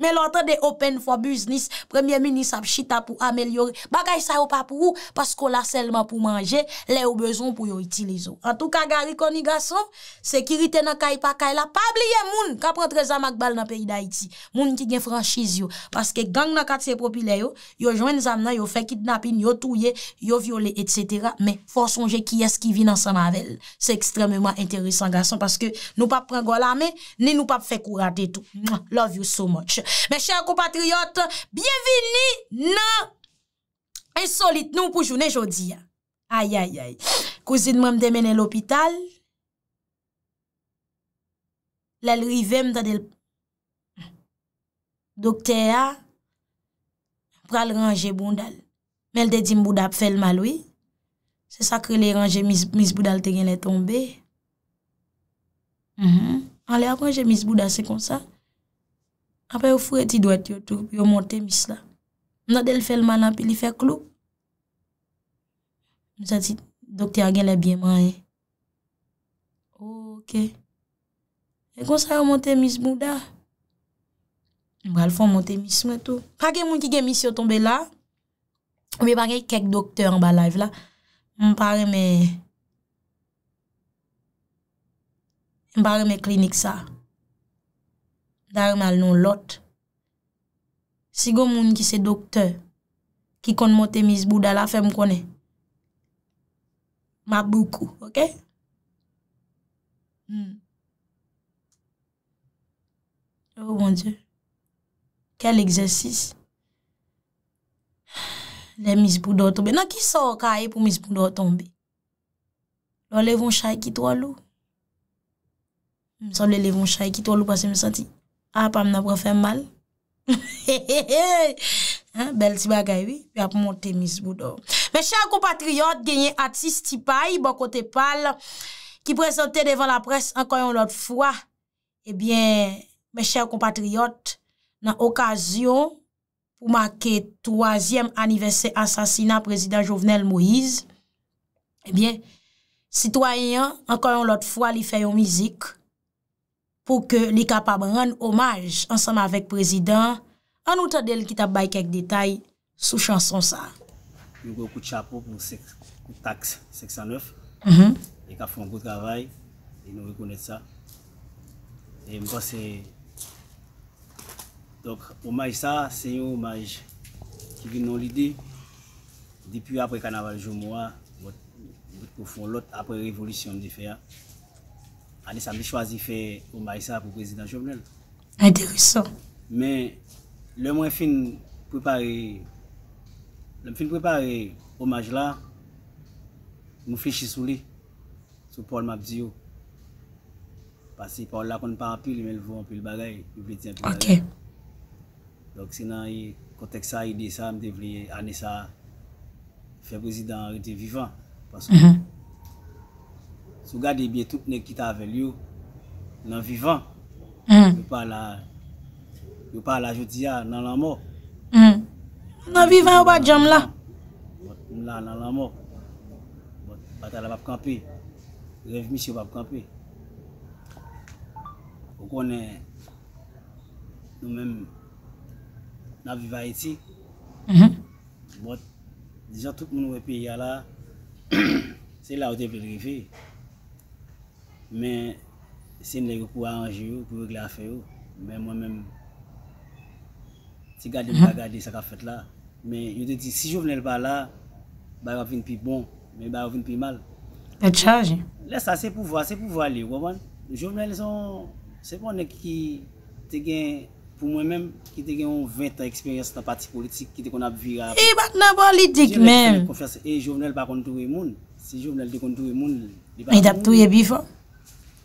men loutan de open for business, premier ministre ap chita pou amelyore, bagay sa yo pa pou ou, paskou la selman pou manje, le yo bezon pou yo itilizo. En tout ka gari koni gason, sekirite nan kay pa kay la, pabliye moun, kapre treza magbal nan peyi da iti, moun ki gen franchise yo, paske gang nan katse popi le yo, yo jwen zamna, yo fe kidnapin, yo touye, yo viole, etc. Men, fonsonje ki eski vi nan san avel. Se ekstremement enteresan gason, paske nou pap pren gwa la men, ni nou pap fe kou rate tou. Love you so much. Mè chè akou patriyot, biyevini nan insolit nou pou jounen jodi ya. Ay, ay, ay. Kouzid mè mdè mè nè l'opital. Lè l'rive mdè l'opital. Dokteya pral range boun dal. Mè l'dè di mbouda pfèl maloui. Se sakre lè range miz bouda l'te gen lè tombe. An lè a range miz bouda se konsa. Ape ou fure ti dwet yo tou, yo monte mis la. Nade l fel man api li fe klou. Mwen sa ti dokte a gen le bieman e. Ok. E kon sa yo monte mis mou da. Mwen al fon monte mis mwen tou. Pake mwen ki gen mis yo tombe la, mwen pake kek dokte an ba live la, mwen pare mwen... mwen pare mwen klinik sa. Dar mal non lot. Sigo moun ki se dokteur ki kon motte mizbou dala fe mkone. Maboukou, ok? Hmm. Oh, bon dieu. Kel egzersis? Le mizbou do tombe. Nan ki sa o ka e pou mizbou do tombe? Lo levon chay ki to alou. Misan hmm, le levon chay ki to alou pase msanti. A ah, pa m nan pre fèm mal. Bel ti bagaywi, pi ap mante mis boudo. Mè chèr kompatriot genye atis ti pay, bon kote pal, ki prezante devan la pres, anko yon lot fwa, eh mè chèr kompatriot, nan okasyon, pou make 3è aniversè asasina prezident Jovenel Moïse, sitwayen, eh anko yon lot fwa, li fè yon mizik, pou ke li kapab ran omaj ansanm avek prezident anouta del ki tabay kek detay sou chansonsa. Yon gwo kout chapo pou taks 609, li mhm. e ka fon gout gavay, li e nou rekonet sa. E mwa se, donk omaj sa, se yon omaj ki binon li de, depi apre kanaval jomwa, bout pou fon lot apre revolisyon di fea, anè sa mwen chwazi fè omay sa pou prezidant jomnel. Adere so. Men, lè mwen fin prepare, lè mwen fin prepare omaj la, mwen fè chisou li, sou pòl map ziyo. Pase pòl la konn pa apil, men voun apil bagay, pou vè tjen pòl bagay. Ok. Lòk senan yi kotek sa, yi de sa mwen devli anè sa fè prezidant rete vivan. Pase mwen. Sou gade biye tout nek kita avèl yo nan vivan. Hmm. Hmm. Yo pa la jouti ya nan lan mò. Nan vivan ou ba djam la? Mòt koum la nan lan mò. Mòt pata la bap kampi. Yo jèm jmi se bap kampi. Ou konen nou men nan vivan eti. Mòt hmm. dijan tout moun wèpe ya la. Se la ou devre revi. Men, se m de pou a anje yo, pou regle a fe yo, men mwen menm, ti gade pou mhm. a gade sa ka fet la. Men, yo te di, si jounel pa la, ba yon vin pi bon, men ba yon vin pi mal. Et charge. Lè sa se pou vwa, se pou vwa li, wopan. Jounel son, se pon nek ki te gen, pou mwen menm, ki te gen yon 20 a eksperyans ta pati politik ki te kon ap vira. E bat nan politik menm. E jounel pa kontou e moun, si jounel de kontou e moun, di pati moun. E tap touye bifo?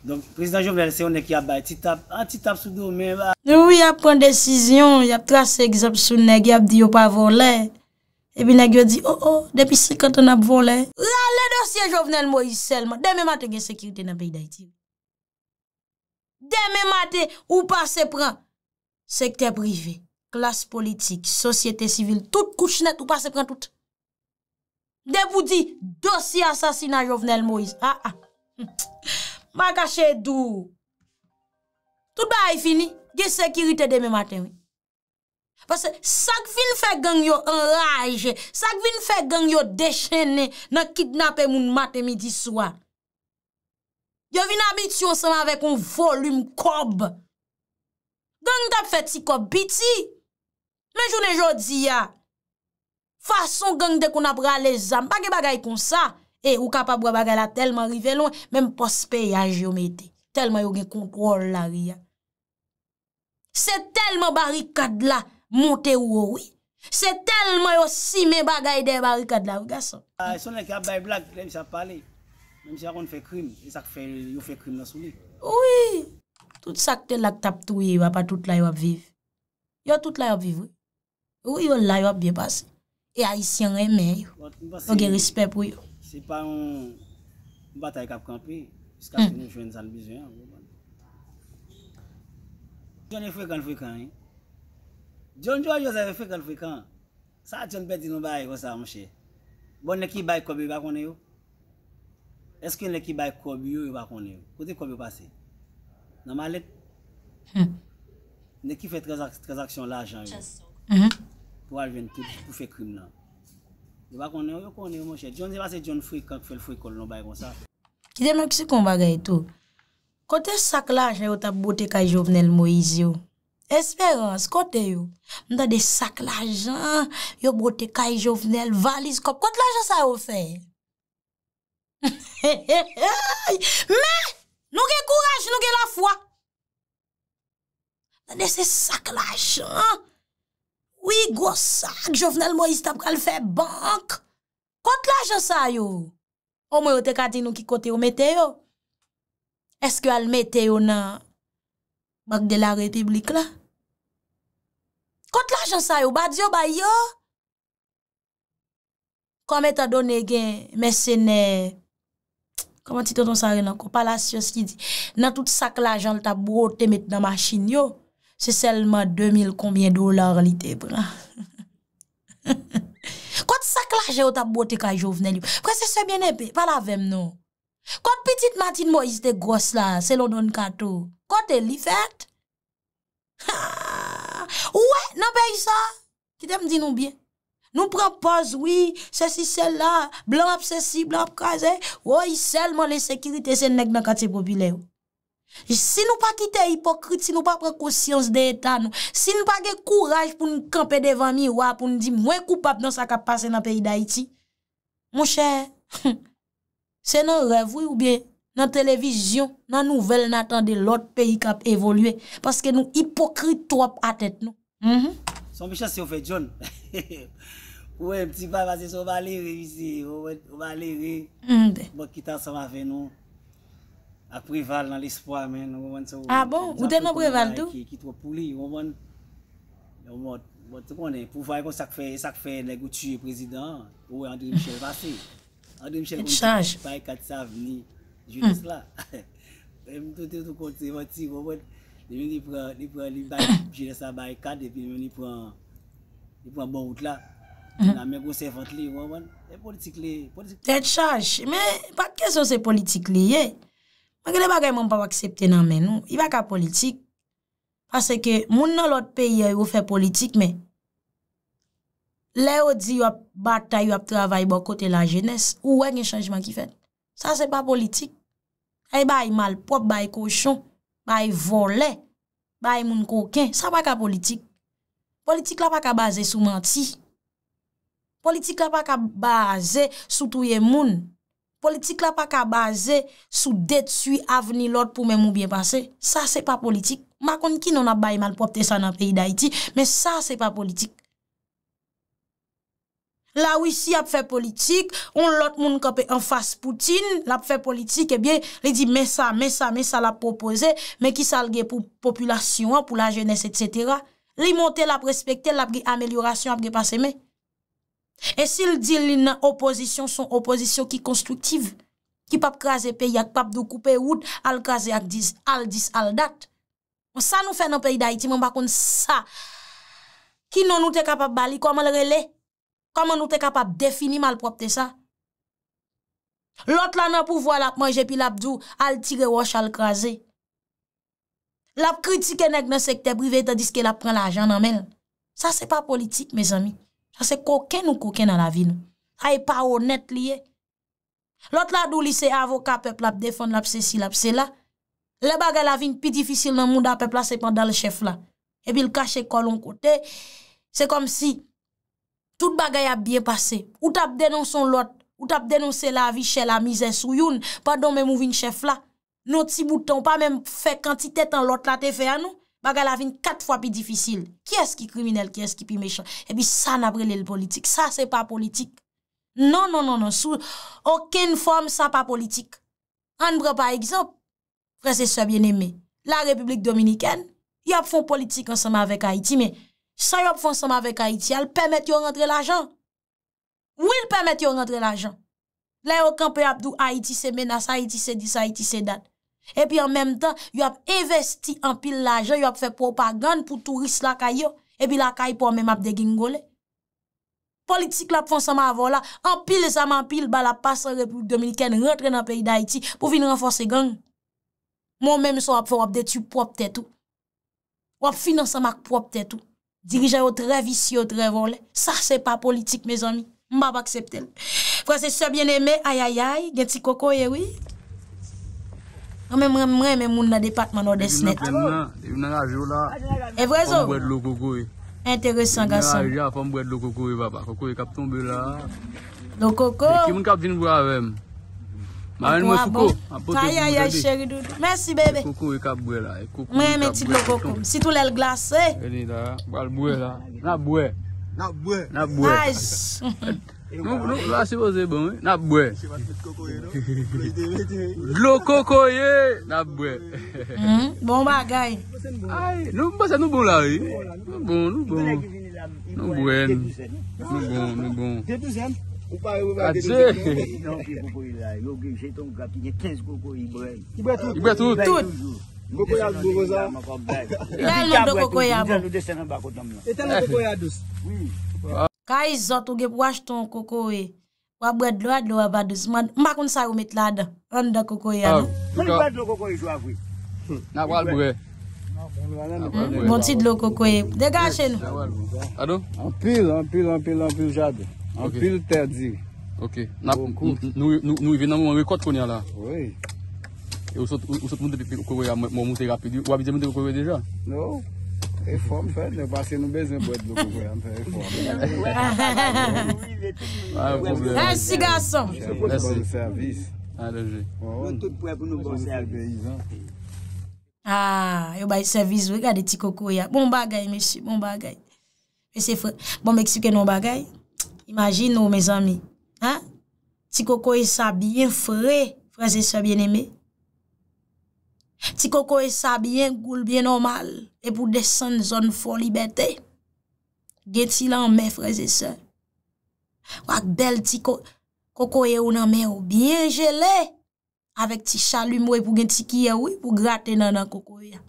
Donk, Prezident Jovenel Seyon nek yabay, ti tap, an ti tap sou do men, ba. Nou yab pren desisyon, yab trase egzapsoun neg, yab di yo pa vole. Ebi neg yo di, oh oh, depi si katon ap vole. Ra le dosye Jovenel Moïse selman, deme mate gen sekirite nan pey da iti. Deme mate, ou pa se pran, sekte privé, klas politik, sosyete sivil, tout kouch net, ou pa se pran tout. Depi di, dosye asasina Jovenel Moïse, ha ah, ah. ha. Pfff. Mwa ka chedou. Tout ba ay fini, ge sekirite deme mate. Basè sak vin fe gang yo enraje, sak vin fe gang yo dechenne nan kidnapè moun mate midi swa. Yo vin abitio san avè kon volume kob. Gang dap feti kob biti. Men jounen jodi ya. Fason gang de kon ap rale zam, bagi bagay kon sa. E, ou kapap wap bagay la telman rive lon, menm pospe yaj yo mette. Telman yo gen kontrol la riyan. Se telman barikad la, mouten yo woi. Se telman yo simen bagay de barikad la, wiga ah, son. Son lè ki ap bay blag, mèm si ap pale, mèm si ap ronde fe krim, e yon fe krim la souli. Ouwi, tout sak tel la tap touye, wapa tout la yo ap vive. Yo tout la yo ap vive. Ou yon la yo ap biye basi. E aisyen eme yo. Fogue bon, bon, respect pou yo. Di pa yon batay kap kampi, piska pou nou fwen san bizyon. Joun e fwe kan fwe kan, joun jwa joun e fwe kan fwe kan, sa joun peti nou baye gwa sa mwenche. Bon ne ki baye kob yo bakon yo, eske ne ki baye kob yo hmm. yo bakon yo, kote kob yo pase. Nan malet, hmm. ne ki fwe trezaksyon la jan yo, pou al ven, pou fwe krim nan. Dwa konnen yon konnen yon monshet. Dyon zi basen dyon fwe kak fwe l fwe kol non bay kon sa. Kide man kise kon bagay to. Kote sak laj an yo ta bote kajovnel mo iz yo. Esperans kote yo. Mwen ta de sak laj an. Yo bote kajovnel valiz kop. Kote laj an sa yo fe? Mwen! Nou gen kouraj, nou gen la fwa. Mwen de se sak laj an. Ou yi gwo sak, jovnel mwen istap kal fe bank. Kote la jansay yo? O mwen yo te katin nou ki kote yo mete yo? Eske yo al mete yo nan bank de la republik la? Kote la jansay yo? Bad yo, bay yo? Kome ta done gen mesene, kome ti to ton sarin anko, pala syos ki di, nan tout sak la jansay ta brote met nan machin yo. Se selman 2000 koumyen dolar li te bra. Kote saklaje ou ta bote ka jovnen li. Pre se sebyen epi, pala ve m nou. Kote petit matin mou is de gos la, se london kato. Kote li fet. Ouwe, nan pe yisa. Kitem di nou bien. Nou prepoz, oui, se si sel la. Blan ap se si, blan ap kaze. Ouwe, selman le sekirite se nek nan kate popile ou. Si nou pa kite hipokrit, si nou pa prekosyans de etan nou, si nou pa ge kouraj pou nou kampe devan mi wap, pou nou di mwen koupap nan sa kap pase nan peyi da iti. Mwen chè, se nou revou ou bie nan televizyon, nan nouvel nan atan de lot peyi kap evolue, paske nou hipokrit trop atet nou. Mhm. Son bichat se ou fe John, ou e mtipa wazis, ou ba lewe wisi, ou ba lewe, mwen kite sa wafen nou. Ak prival nan l'espoi men. A ah bon, ou den nan prival tou? Ki t'wa pou li. Pouvan yon sak fe, sak fe le goutu yon prezident. Owe André Michel Vassé. André Michel vassé. Et charge. Bay 4 sa veni. Je l'esla. Mwen tou tou tou konti yon ti. Mwen li pre li bay 4, je l'esla bay 4. Mwen li pre moun bon out la. Hmm. La men goutu se vant li. E Et charge. Men, pa kè so se politik li ye? Mwen gade bagay mwen pa waksepte nan men nou. I baka politik. Pase ke moun nan lot peyi yo yo fe politik me. Le yo di yo batay yo ap travay bo kote la jenese. Ou wè gen chanjman ki fen. Sa se pa politik. Ay bay malpop, bay koshon, bay vole, bay moun koken. Sa baka politik. Politik la pa kabaze sou manti. Politik la pa kabaze sou touye moun. Politik la pa ka baze sou det su avni lot pou men mou biye pase. Sa se pa politik. Ma kon ki non ap bayman pou apte sa nan peyi da iti, men sa se pa politik. La wisi ap fe politik, ou lot moun ka pe enfas Poutine, la ap fe politik, ebyen, eh li di men sa, men sa, men sa la popoze, men ki salge pou populasyon, pou la jenese, etc. Li monte la prespekte, la ap ge ameliorasyon, ap ge pase men. E si l di li nan opozisyon son opozisyon ki konstruktiv Ki pap kraze pe yak pap do koupe woud Al kraze ak dis, al dis, al dat Mwen bon, sa nou fe nan peyi da iti mwen bakon sa Ki nou nou te kapap bali koman l rele Koman nou te kapap defini malpropte sa Lot la nan pouvo la pmanje pi la pdou Al tire wosh al kraze La pkritike nek nan sekte prive Tadis ke la pren la ajan nan men Sa se pa politik me zami Sa se koken ou koken an la vi nou? Ay pa ou net liye? Lot la dou li se avoka pepl ap defon lap se si lap se la. Le bagay la vin pi difisil nan mou da pepl la se pandan le chef la. Ebi l kache kolon kote. Se kom si, tout bagay ap bien pase. Ou tap denonson lot, ou tap denonsen la vi chè la mizè sou youn, padon men mou vin chef la. Non ti bouton, pa men fè kantitet an lot la te fè an nou. Bagal avin kat fwa pi difisil. Ki eski kriminel, ki eski pi mechon. Ebi sa na brele l politik. Sa se pa politik. Non, non, non, non. Sou, oken form sa pa politik. An bre pa ekzop. Prese se biene me. La Republik Dominikèn, yop fon politik ansama vek Haiti, me sa yop fon ansama vek Haiti, al pemet yo rentre la jan. Ou il pemet yo rentre la jan. La yo kampi ap do Haiti se menas, Haiti se dis, Haiti se dat. E pi an menm tan, yo ap investi an pil laje, yo ap fe propa gan pou turis la kayo, e pi la kay pou an menm ap degingole. Politik la pou fonsama avola, an pil e saman pil ba la pasan republik dominiken rentre nan peyi da iti pou vin renfose gang. Mon menm sa wap fwa wap detu prop tetou. Wap finanseman prop tetou. Dirija yo travisi yo travole. Sa se pa politik, me zonmi. Mba bakseptel. Franses sebyen eme, ayayay, gen ti koko ye wey. Mwen mwen mwen moun nan depatman an ou desnet. Evrezo, e enteresan gasan. Jya fom bwede lokoko yi vapa. Koko e. yi e, kapton bwe la. Ek yon kapton vwa vèm. Mwen mwen mwen mwen. Mwen mwen mwen. Mwen mwen tite lokoko. Sitou lèl glas. Mwen mwen mwen. Mwen mwen mwen. Mwen mwen mwen. Nou ase boze bon, nap bwe. Glou kokoye, nap bwe. Bon bagay. Ay, nou mbase nou bon, bon, bon, bon. la. Nou bon, nou bon. Nou bwen. Nou bon, nou bon. Depusen. Ache. Ibe tout. Boko ya blou goza. Ibe loun do koko ya blou. Etene koko ya dos. Ka yi e zot ou ge pou wach ton koko we, wabwèd lo a do wavadouz. Mwakoun sa ou mit lade, an de koko ah, we an. Mweni wad lo koko we, kwa vwe. Hm, na walbwe. Mweni wad lo koko we. Dè gache nou. An pil, an pil, an pil, an pil jade. An pil terdi. Ok, bon nou yi venan mwen rekot kon yal la. Owe. E ou sot mweni de koko we a mwom mwote rapidi. Wabwèd yo mweni de koko we deja? Nou. Eforme fè, ne pasè nou bezèn pou ete loukou. Hè si gason. Se pou nou bon servis. Ah, oh, bon ah, a, yo bay servis, wè gade ti koko ya. Bon bagay, mèsi, bon bagay. Bon mèksipke nou bagay. Imagin nou, mèz amè. Ti koko yè sa biyen fè, frèzè sa biyen emè. Ti kokoye sa byen goul byen nomal, e pou desen zon foli bete. Gen ti lan me freze se. Wak bel ti kokoye ou nan me ou byen jele, avek ti chalou mwe pou gen ti kiye ou, e pou grate nan nan kokoye.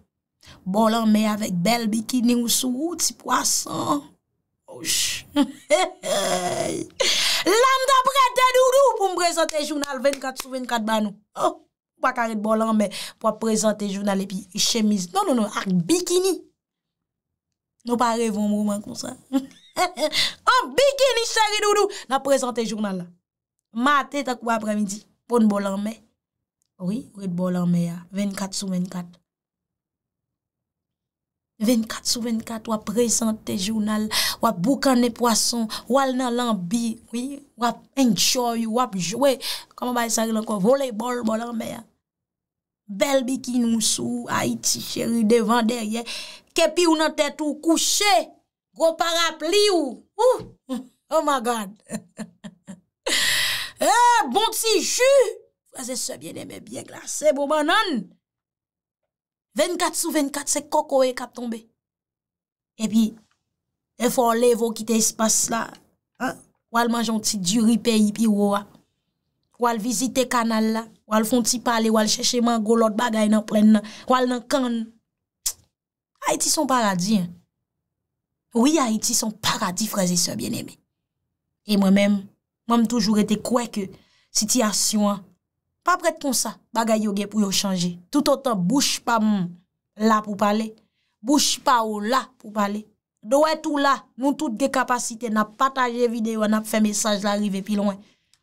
Bolan me avek bel bikini ou sou ou ti pwasan. Osh! Lambda prete doudou pou mbrezote jounal 24 sou 24 banou. Oh. pa kare de bolanme pou ap prezante jounal epi chemise. Non, non, non, ak bikini. Non pa revon mou man kon sa. An bikini, seri doudou, nan prezante jounal la. Mate tak wapre midi, pon bolanme. Oui, re bolanme ya. 24 sou 24. 24 sou 24, wap prezante jounal, wap boukan ne poason, wap wal nan lambi, wap enjoy, wap joue, kama baye seri lanko, volebol bolanme ya. Bel bikin mousou, ay ti cheri devan derye, kepi ou nan tet ou kouche, gwo parapli ou, ou, oh my god, e, bon ti chou, fwaze se biene me bien glase, bo manan, 24 sou 24, se koko e kap tombe, e pi, e fwa olevo ki te espas la, kwa alman jonti di ripeyi pi wwa, kwa alvizite kanal la, Wal fon ti pale, wal chèche man go lòt bagay nan pren nan, wal nan kan. Haiti son paradi. Oui, Haiti son paradi, frazi sè bien eme. E mwen mèm, mwen mèm toujou rete kwe ke siti asyon. Pa prete kon sa, bagay yo ge pou yo chanje. Tout an tan, bouche pa moun la pou pale. Bouche pa ou la pou pale. Do wè tou la, moun tout de kapasite na pataje videyo, na fè mesaj la rive pi lwen.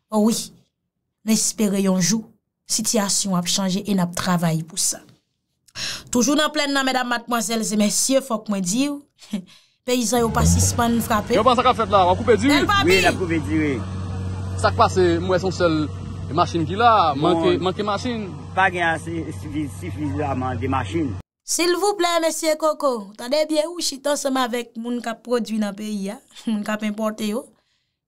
Ou oh wè, mwen espere yon jou. Sityasyon ap chanje en ap travaye pou sa. Toujou nan plen nan mèdam matmwazel se mèsyè fòk mwen diw, peyizan yo pasi sman frapè. Yo pan sakap fèt la, wakoupe diw. Sakpa se mwen son sel machin ki la, manke machin. Pagè an si fizou a manke machin. Sil voup lè mèsyè koko, tanè biè ou chitonsèm avèk moun kap prodwi nan peyi ya, moun kap importe yo,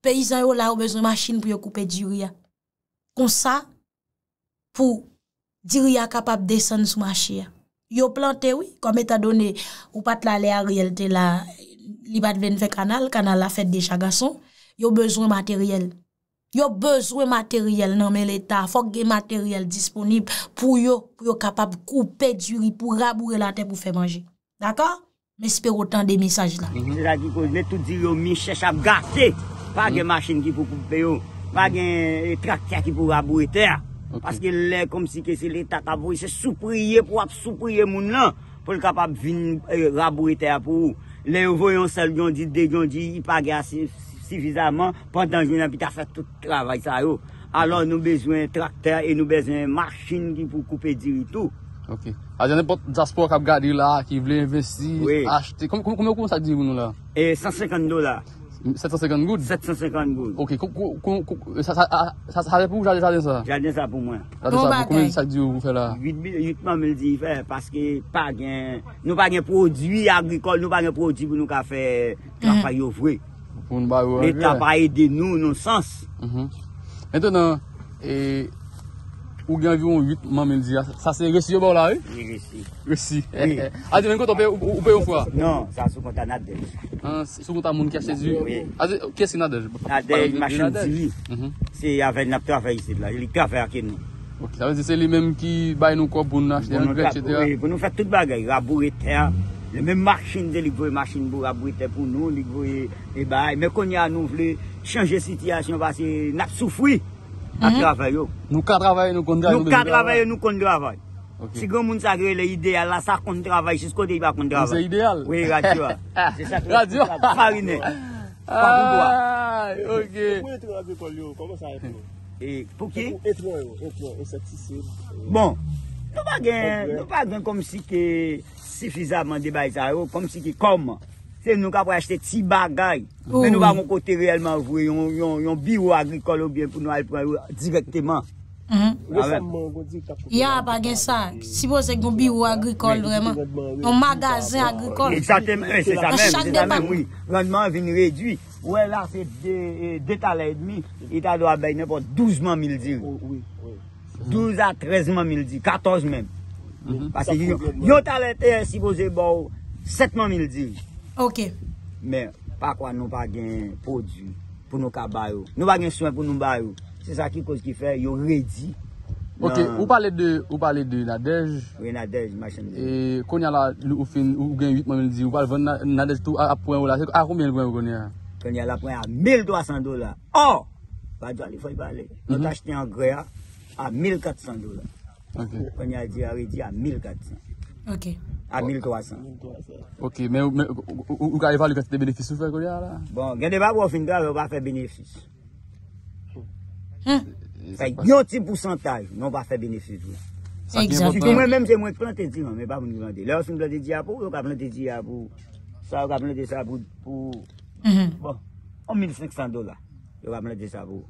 peyizan yo la ou bezon machin pou yo koupe diw ya. Kon sa, pou diri a kapap desen sou machi a. Yo plante wè, komè ta donè, ou pat la lè a reyeltè la, li bat ven fè kanal, kanal la fèt de chagason, yo bezwe materyèl. Yo bezwe materyèl nan men l'Etat, fòk gen materyèl disponib pou yo, pou yo kapap koupe diri, pou raboure la te pou fè manje. D'akor? Mè sipe wotan de misaj la. Mè sipe wotan de misaj la. Paske lè kom si ke se lè tatabou, se supriye pou ap supriye moun lan pou eh, lè kapab vin rabou etè apou. Lè yon voyon sel yon di, de yon di, yi pagè asifizaman, pandan joun apita sa tout travay sa yo. Alò nou bezwen trakter e nou bezwen machin ki pou koupe diri tou. Ok. Ah, a di anè pot jaspo akab gadi la ki vle vesi, achete, kome kou sa diri moun la? E, 150 dolar. 750 goud? 750 goud. Ok. Sa sa sa sa sa sa sa. Sa sa sa sa sa sa sa. Sa sa sa sa sa sa sa sa. Sa sa sa sa sa sa sa. Jade sa pou mwen. Jade sa pou mwen. Koumen sa di ou pou fè la? 8000. 8000 di fè. Paske pa gen... Nou pa gen prodwi agrikol. Nou pa gen prodwi pou nou ka fè trafay yo vwe. Pou nou pa yo vwe. Le tabay de nou mm-hmm. non sens. Mh mm-hmm. mh. Mètenan. E... Ou genvi ou yut mamen ziya. Sa se resi yo ba ou la eh? ou? Si resi. Resi, he he. Azi men konton pe ou pe yon fwa? Non, sa sou konta nadej. Sou konta moun kache se zi? Oui. Azi, kese nadej? Nadej, machin zi. Mhm. Se avèl nap travè isèd la, li travè akèd nou. Ok, sa vèzè se li menm ki bay nou kòp pou bon nou nashdè, bon nou kvèt chèdè. Pou nou fè tout bagay, rabou etè. Le menm machin de li vwè, machin pou rabou etè pou nou, li vwè e bay. Mè konye an nou vwè, chanje sityasyon A mhm. trabay yo. Nou ka trabay, nou kont trabay. Nou ka trabay, nou kont trabay. Si gen moun sakre, le ideal la sa kont trabay, si skote yi pa kont trabay. Mou se ideal? Wey, radio a. Radio a? Farine. A, ah, ok. E pou etro a dekol yo? Koman sa etro? E pou ki? Etro yo, etro. E sepsisim. Bon. Nou bagen, nou bagen koman si ke sifizabman debay sa yo, koman si ke koma. Se nou ka pou yachte ti bagay, men nou va moun kote reyelman vwe, yon biro agrikol ou bien pou nou alpwen yon direkteman. Ya, pa gen sa, si pou se yon biro agrikol, yon magazen agrikol. E chate men, se chate men, rendman vini redwi. Ou e la se de talay demi, e ta do a bay nepo 12 man mil diri. 12 a 13 man mil diri, 14 men. Yon talay te si pou se bo 7 man mil diri. Ok. Men, pa kwa nou pa gen podu pou nou ka bayou. Nou pa gen swen pou nou bayou. Se sa ki kouz ki fe, yo redi. Ok, ou pale de, ou pale de nadej. Re nadej, machan de. E konya la ou fin, ou gen yut man men di, ou pale ven nadej tou a pouen ou la. A koumen ou konya? Konya la pouen a 1,200 dola. Oh! Pa di wale, foy pale. Nou kache mhm. ten gre a, a 1,400 dola. Ok. Konya di, a redi a 1,400 dola. Ok. à 1300. Ok, mais vous avez évalué quantité de bénéfices vous faites là Bon, il pas a des de on va faire bénéfice. Hein? Fait un petit pourcentage, non pas faire bénéfice. Exactement. Moi-même, c'est moi qui plante diamant, mais pas moi demander. Là, si vous des diamant, vous à diamant. Ça, vous plantez ça pour. pour mhm. Bon, 1500 dollars, vous plantez ça pour.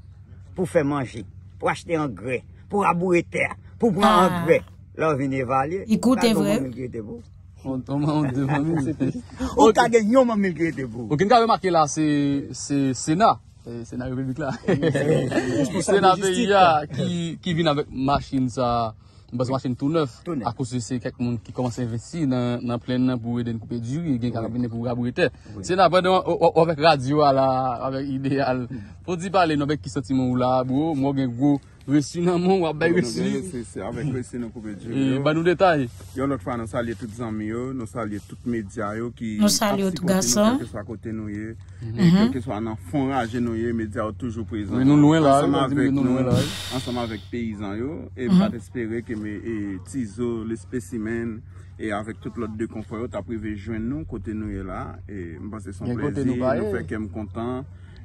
Pour faire manger, pour acheter un grès, pour abouer terre, pour prendre un ah. grès Là, vous venez évaluer. Écoutez, vrai. Ou ka gen yon mamil grede, bro. Ou gen ka remake la, se Sena, se Sena Republik la, se Sena Periya ki vin avèk masjin sa, mbèz masjin tou nef, akos se se kèk moun ki komanse investi nan plèn nan pou eden koupe djuri, gen karabine pou rabou etè. Sena, ou avèk radyo ala, avèk ideal. Po di pale, nou bèk ki sotimou la, bro, mwen gen gro, Wesi nan moun, wabè wesi. Bon, wè si, wè si, wè si, wè si. Bè nou detay? Eh, yo lòt fa, nou salye tout zanmi yo, nou salye tout media yo ki... Nou salye ou tout gasa. Kèkè sa kote nou ye, kèkè sa nan fonraje nou ye, media yo toujou prizan. Mè nou nou elal. Anseman vèk peyizan yo, e bat espere ke me tizo, le spesimen, e avèk tout lòt de konfor yo, ta privè jwen nou kote nou ye la, mba se son plezi, nou fèkè m kontan.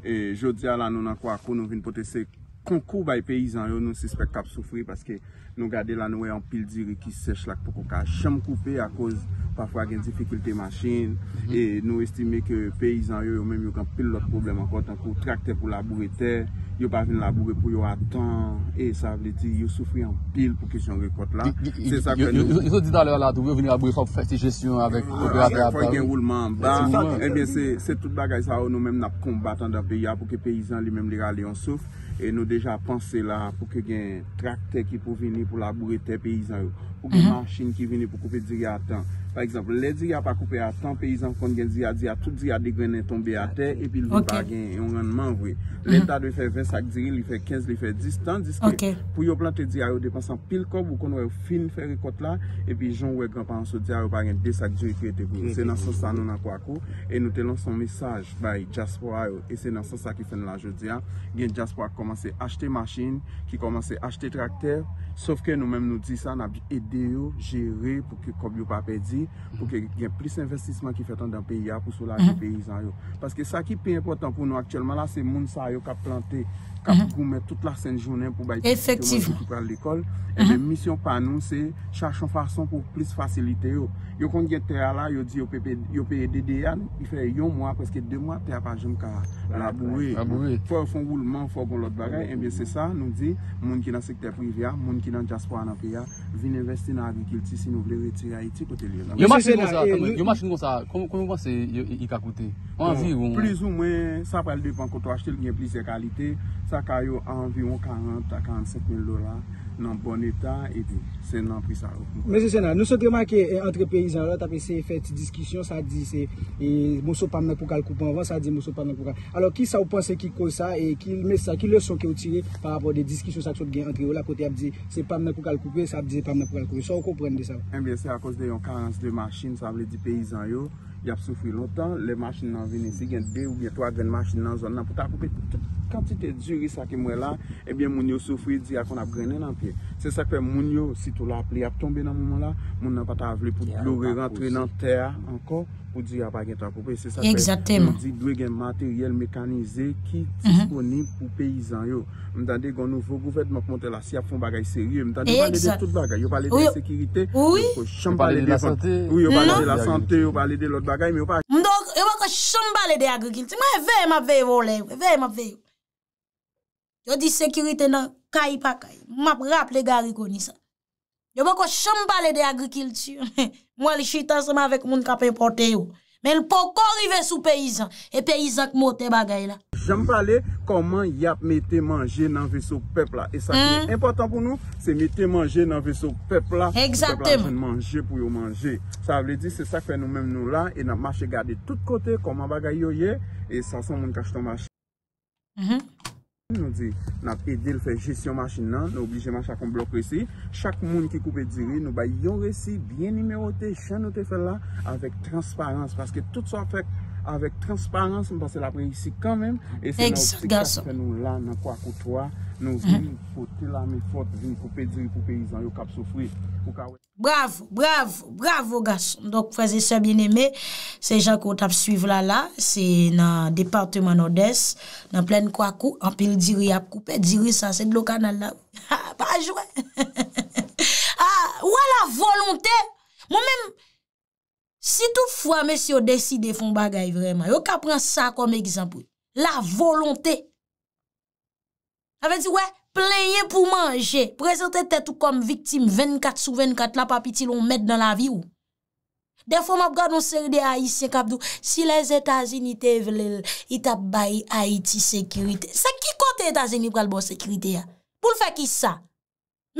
Je ou di ala, nou nan kwa kou, nou vin pote se Son kou bay peyizan yo nou se spek kap soufri Paske nou gade la nou e an pil di re ki sech lak Pou kon ka chanm koupe a koz pa fwa gen defikulte maschin mhm. E nou estime ke peyizan yo yo menm yo kan pil lot problem Ankot ankot trakte pou laboure ter Yo pa vin laboure pou yo atan E sa vle ti yo soufri an pil pou kesyon rekot la Se sa kwen nou Yon di dalè la nou veni laboure sa pou feti jesyon Fwa gen woulman Ebyen se tout bagay sa ou nou menm nap kombat an da pey ya Pou ke peyizan li menm li rale yon souf E nou deja panse la pou ke gen trakte ki pou vini pou laboure te pe izan yo. Ou gen mhm. manchin ki vini pou koupe diri atan. Par ekzampou, le diya pa koupe a tan peyizan kon gen diya diya tout diya degrenen tombe a ter epi lou bagen yon ranman vwe. Mhm. Le ta dwe fè 25 diri, li fè 15, li fè 10 tan diske pou yo plantè diya yo depansan pil kop ou kon wè fin fè rekot la epi joun wè granpan anso diya yo bagen 2-5 diri kre te vwe. Se nan sosa nou nan kwa kou e nou te lan son mesaj bay Jaspo a yo e se nan sosa ki fèn la jodi a. Gen Jaspo a komanse achte masin ki komanse achte traktev. Sof ke nou menm nou di sa nan bi ede yo, jere pou ki kob yo pape di, pou ki gen plis investisman ki fetan dan pe ya pou sou mhm. laji pe izan yo. Paske sa ki pe important pou nou aktiyelman la se moun sa yo ka plante. ka pou mhm. koumè tout la sèn jounen pou bayt et mè mhm. misyon pa nou se chachon fason pou plis fasilite yo, yo kon gè te ala yo di yo pe edè deyan yon mwa, peske de mwa te apajon ka laboui, fò fon woulman fò bon lot bagay, en bè se sa nou di, moun ki nan sekte foun viya moun ki nan jaspo anapya, vin investi nan avikil ti, si nou vle vè ti yo masin kon sa kon mwa se yi kakote anvi ou mwen? plis ou mwen, sa pèl depan koto achte l gen plis e kalite, sa ka yo anviron 40 a 47 mil do la nan bon etat e di se nan pri sa yo kou. Mese Sena, nou se treman ki entre peyizan la tapese efet diskisyon sa di se monsou pa mnen kou kal koupe anvan, sa di monsou pa mnen kou kal koupe. Alors ki sa ou panse ki kou sa e ki le son ki ou tire par rapport de diskisyon sa ki eh sot gen entre yo la kote ap di se pa mnen kou kal koupe, sa ap di se pa mnen kou kal koupe. Sa ou kompren de sa? Mese a kouz de yon karans de machin sa vle di peyizan yo. Y ap soufwi loutan, le machin nan venisi gen de ou gen to a gren machin nan zon nan pou ta pou pe Kantite diri sa ke mwen la, ebyen eh moun yo soufwi di akon ap grenen nan pi Se sakpe moun yo sitou la ap li ap tombe nan moun la, moun nan pata avle pou blou re rentre nan ter ankon pou di apak ente akopè. Mwen di dwe gen materyel mekanize ki mhm. disponib pou peyizan yo. Mwen dade kon nou fokou vet mwen fonte la siap fon bagay serye. Mwen dade balede tout bagay. Yo balede sekirite. Yo balede la sante. Yo balede non. lot bagay. Mwen dade yo balede agrikil. Mwen evèy mwen vey wole. Yo di sekirite nan kayi pakay. Mwen ap rap le gari koni sa. Yo bako chanm pale de agrikiltu, mwen li chitan seman vek moun kapen pote yo. Men l poko rive sou peyizan, e peyizan k moten bagay la. Chanm pale koman yap me te manje nan viso pepla. E sa ki e important pou nou, se me te manje nan viso pepla. Exactem. Mwen manje pou yo manje. Sa vle di se sa fenou menm nou la, e nan mache gade tout kote koman bagay yo ye. E sa son moun kach ton mache. Mhm. Nou di nat edil fè jisyon machin nan, nou obligèman chakon blok resi, chak moun ki koupe diri, nou bay yon resi, byen nimerote, chanote fè la, avèk transparans, paske tout sa fèk, Avèk transparans, m basè la preysi kan mèm, e se nou se gaspè nou la nan kwa koutwa, nou vini fote la me fote, vini koupè diri koupè izan, yo kap so fri. Bravo, bravo, bravo gasp. M dok prezese bien eme, se jan koutap suiv la la, se nan departemen odès, nan plèn kwa kout, anpèl diri ap koupè diri sa, se dlo kanal la. Ha, pa jwè. Ha, wè la ah, volontè. Mou mèm, Si tout fwa mè si yo desi defon bagay vreman, yo ka pren sa kom ekizampou. La volonté. A ve di wè, plenye pou manje, prese te te tou kom viktim 24 sou 24 la papi ti loun mèd nan la vi ou. Defon map gwa nou seri de Haitien kapdou. Si les Etats-Unis te vlel, ita bayi Haiti sekirite. Se ki kote Etats-Unis pral bo sekirite ya? Poul fè ki sa?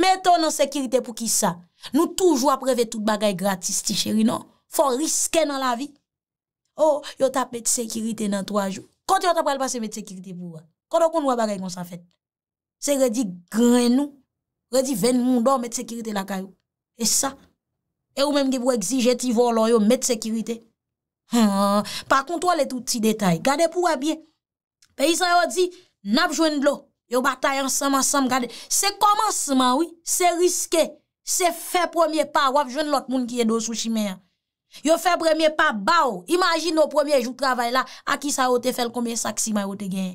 Meton nan sekirite pou ki sa? Nou toujwa preve tout bagay gratis ti cheri nou. Fon riske nan la vi. Oh, yo tap met sekirite nan 3 jou. Kont yo tap pral pase met sekirite pou wè? Kont yo koun wè bagay kon sa fèt? Se re di grenou. Re di ven moun do met sekirite la kayou. E sa. E ou menm ge pou exije ti volon yo met sekirite. Haan. Par kont wè le tout ti detay. Gade pou wè biye. Pe yis an yo di, nap jwen blo. Yo batay ansam ansam gade. Se komansman wè, se riske. Se fè premier pa wè jwen lot moun ki yè do sou shime ya. Yo febre miye pa ba ou, imajin nou premier jou travay la, a ki sa ou te fel kome sak si may ou te gen.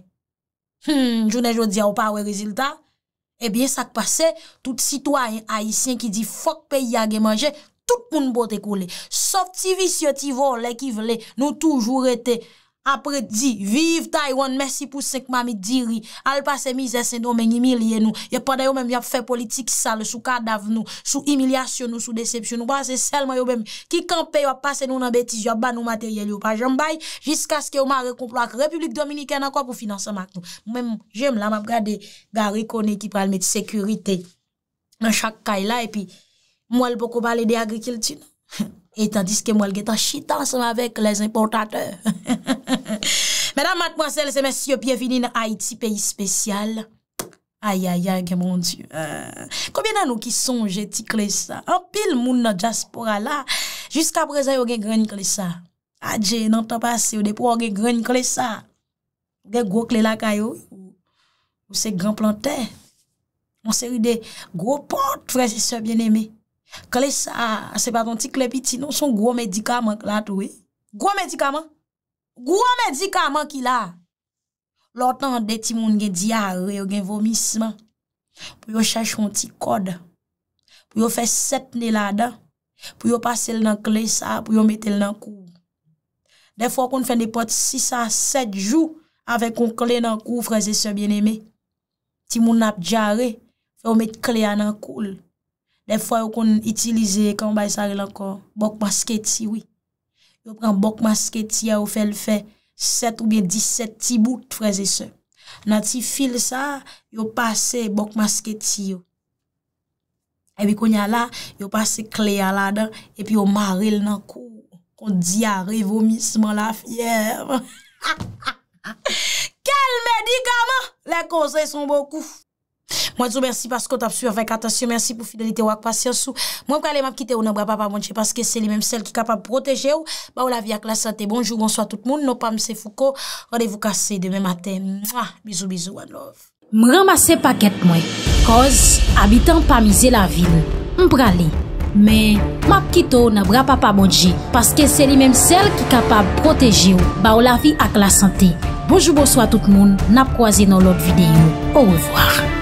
Hmm, jounen joun diya ou pa ou e reziltat? Ebyen eh sak pase, tout sitwa ayisyen ki di fok pe yage manje, tout moun bo te koule. Sof ti vi si yo ti vo le ki vle, nou toujou rete. apre di, vive Tayron, mersi pou sek mami diri, al pase mi zesendo men yimiliye nou, yap pada yo men yap fe politik sal, sou kardav nou, sou yimiliasyon nou, sou decepsyon nou, ki kampe yo ap pase nou nan betis, yo ap ban nou materyel yo, pa jen bay, jiska sk yo man rekomplo ak Republik Dominik en akwa pou finanse mak nou. Mwen jem la mab gade, gare ikone ki pral met sekurite, chak kay la, mwen l poko balede agrikilti nou. Etan diske mwal getan chitan Sama vek les importateur Menan mat mwasele se men syo Pyevini nan Haiti, peyi spesyal Ayayay, gen mon die Koubyen nan nou ki sonje Ti kle sa? An pil moun nan diaspora la Jiska prezen yo gen gren kle sa Adje, nan tan pase yo depo Yo gen gren kle sa Gen gwo kle la kayo Ou se gran plante Mwen seri de gwo pot Frejise bien eme Kle sa, se paton ti kle pi ti, nou son gwo e. medikaman ki la tou e. Gwo medikaman. Gwo medikaman ki la. Lò tan de ti moun gen diare ou gen vomisman. Pou yo chache moun ti kod. Pou yo fè set ne la da. Pou yo pase l nan kle sa, pou yo metel nan kou. De fò kon fè n de pot 6 a 7 jou avè kon kle nan kou freze se bien eme. Ti moun ap diare, pou yo met kle a nan kou lè. De fwa yo kon itilize, kan bay saril ankon, bok masketi, oui. Yo pran bok masketi, yo fè l fè, set ou bien diset ti bout freze se. Nan ti fil sa, yo pase bok masketi yo. Ebi konya la, yo pase kle ya la dan, epi yo mare l nan kou, kon diya revomisman la fiyem. Kel me di kama? Le konsey son boku. Mwa zo mersi pasko tab su efficiency Mersi pou fidelite wak pas》e syansou Mwen pralè map kite ou nan brapa pa monshi Paske se li menm sel ki kapab protege ou Ba ou la vi ak la sante Bonjou mwen so a tout moun Nan pa mse fuko Ore vou kase demen maten Mwen mase paket mwen Koz abitan pa mise la vil Mprali Men map kite ou nan brapa pa monshi Paske se li menm sel ki kapab protege ou Ba ou la vi ak la sante Bonjou mwen so a tout moun Nap kwaze nan lour videyo Ou we wak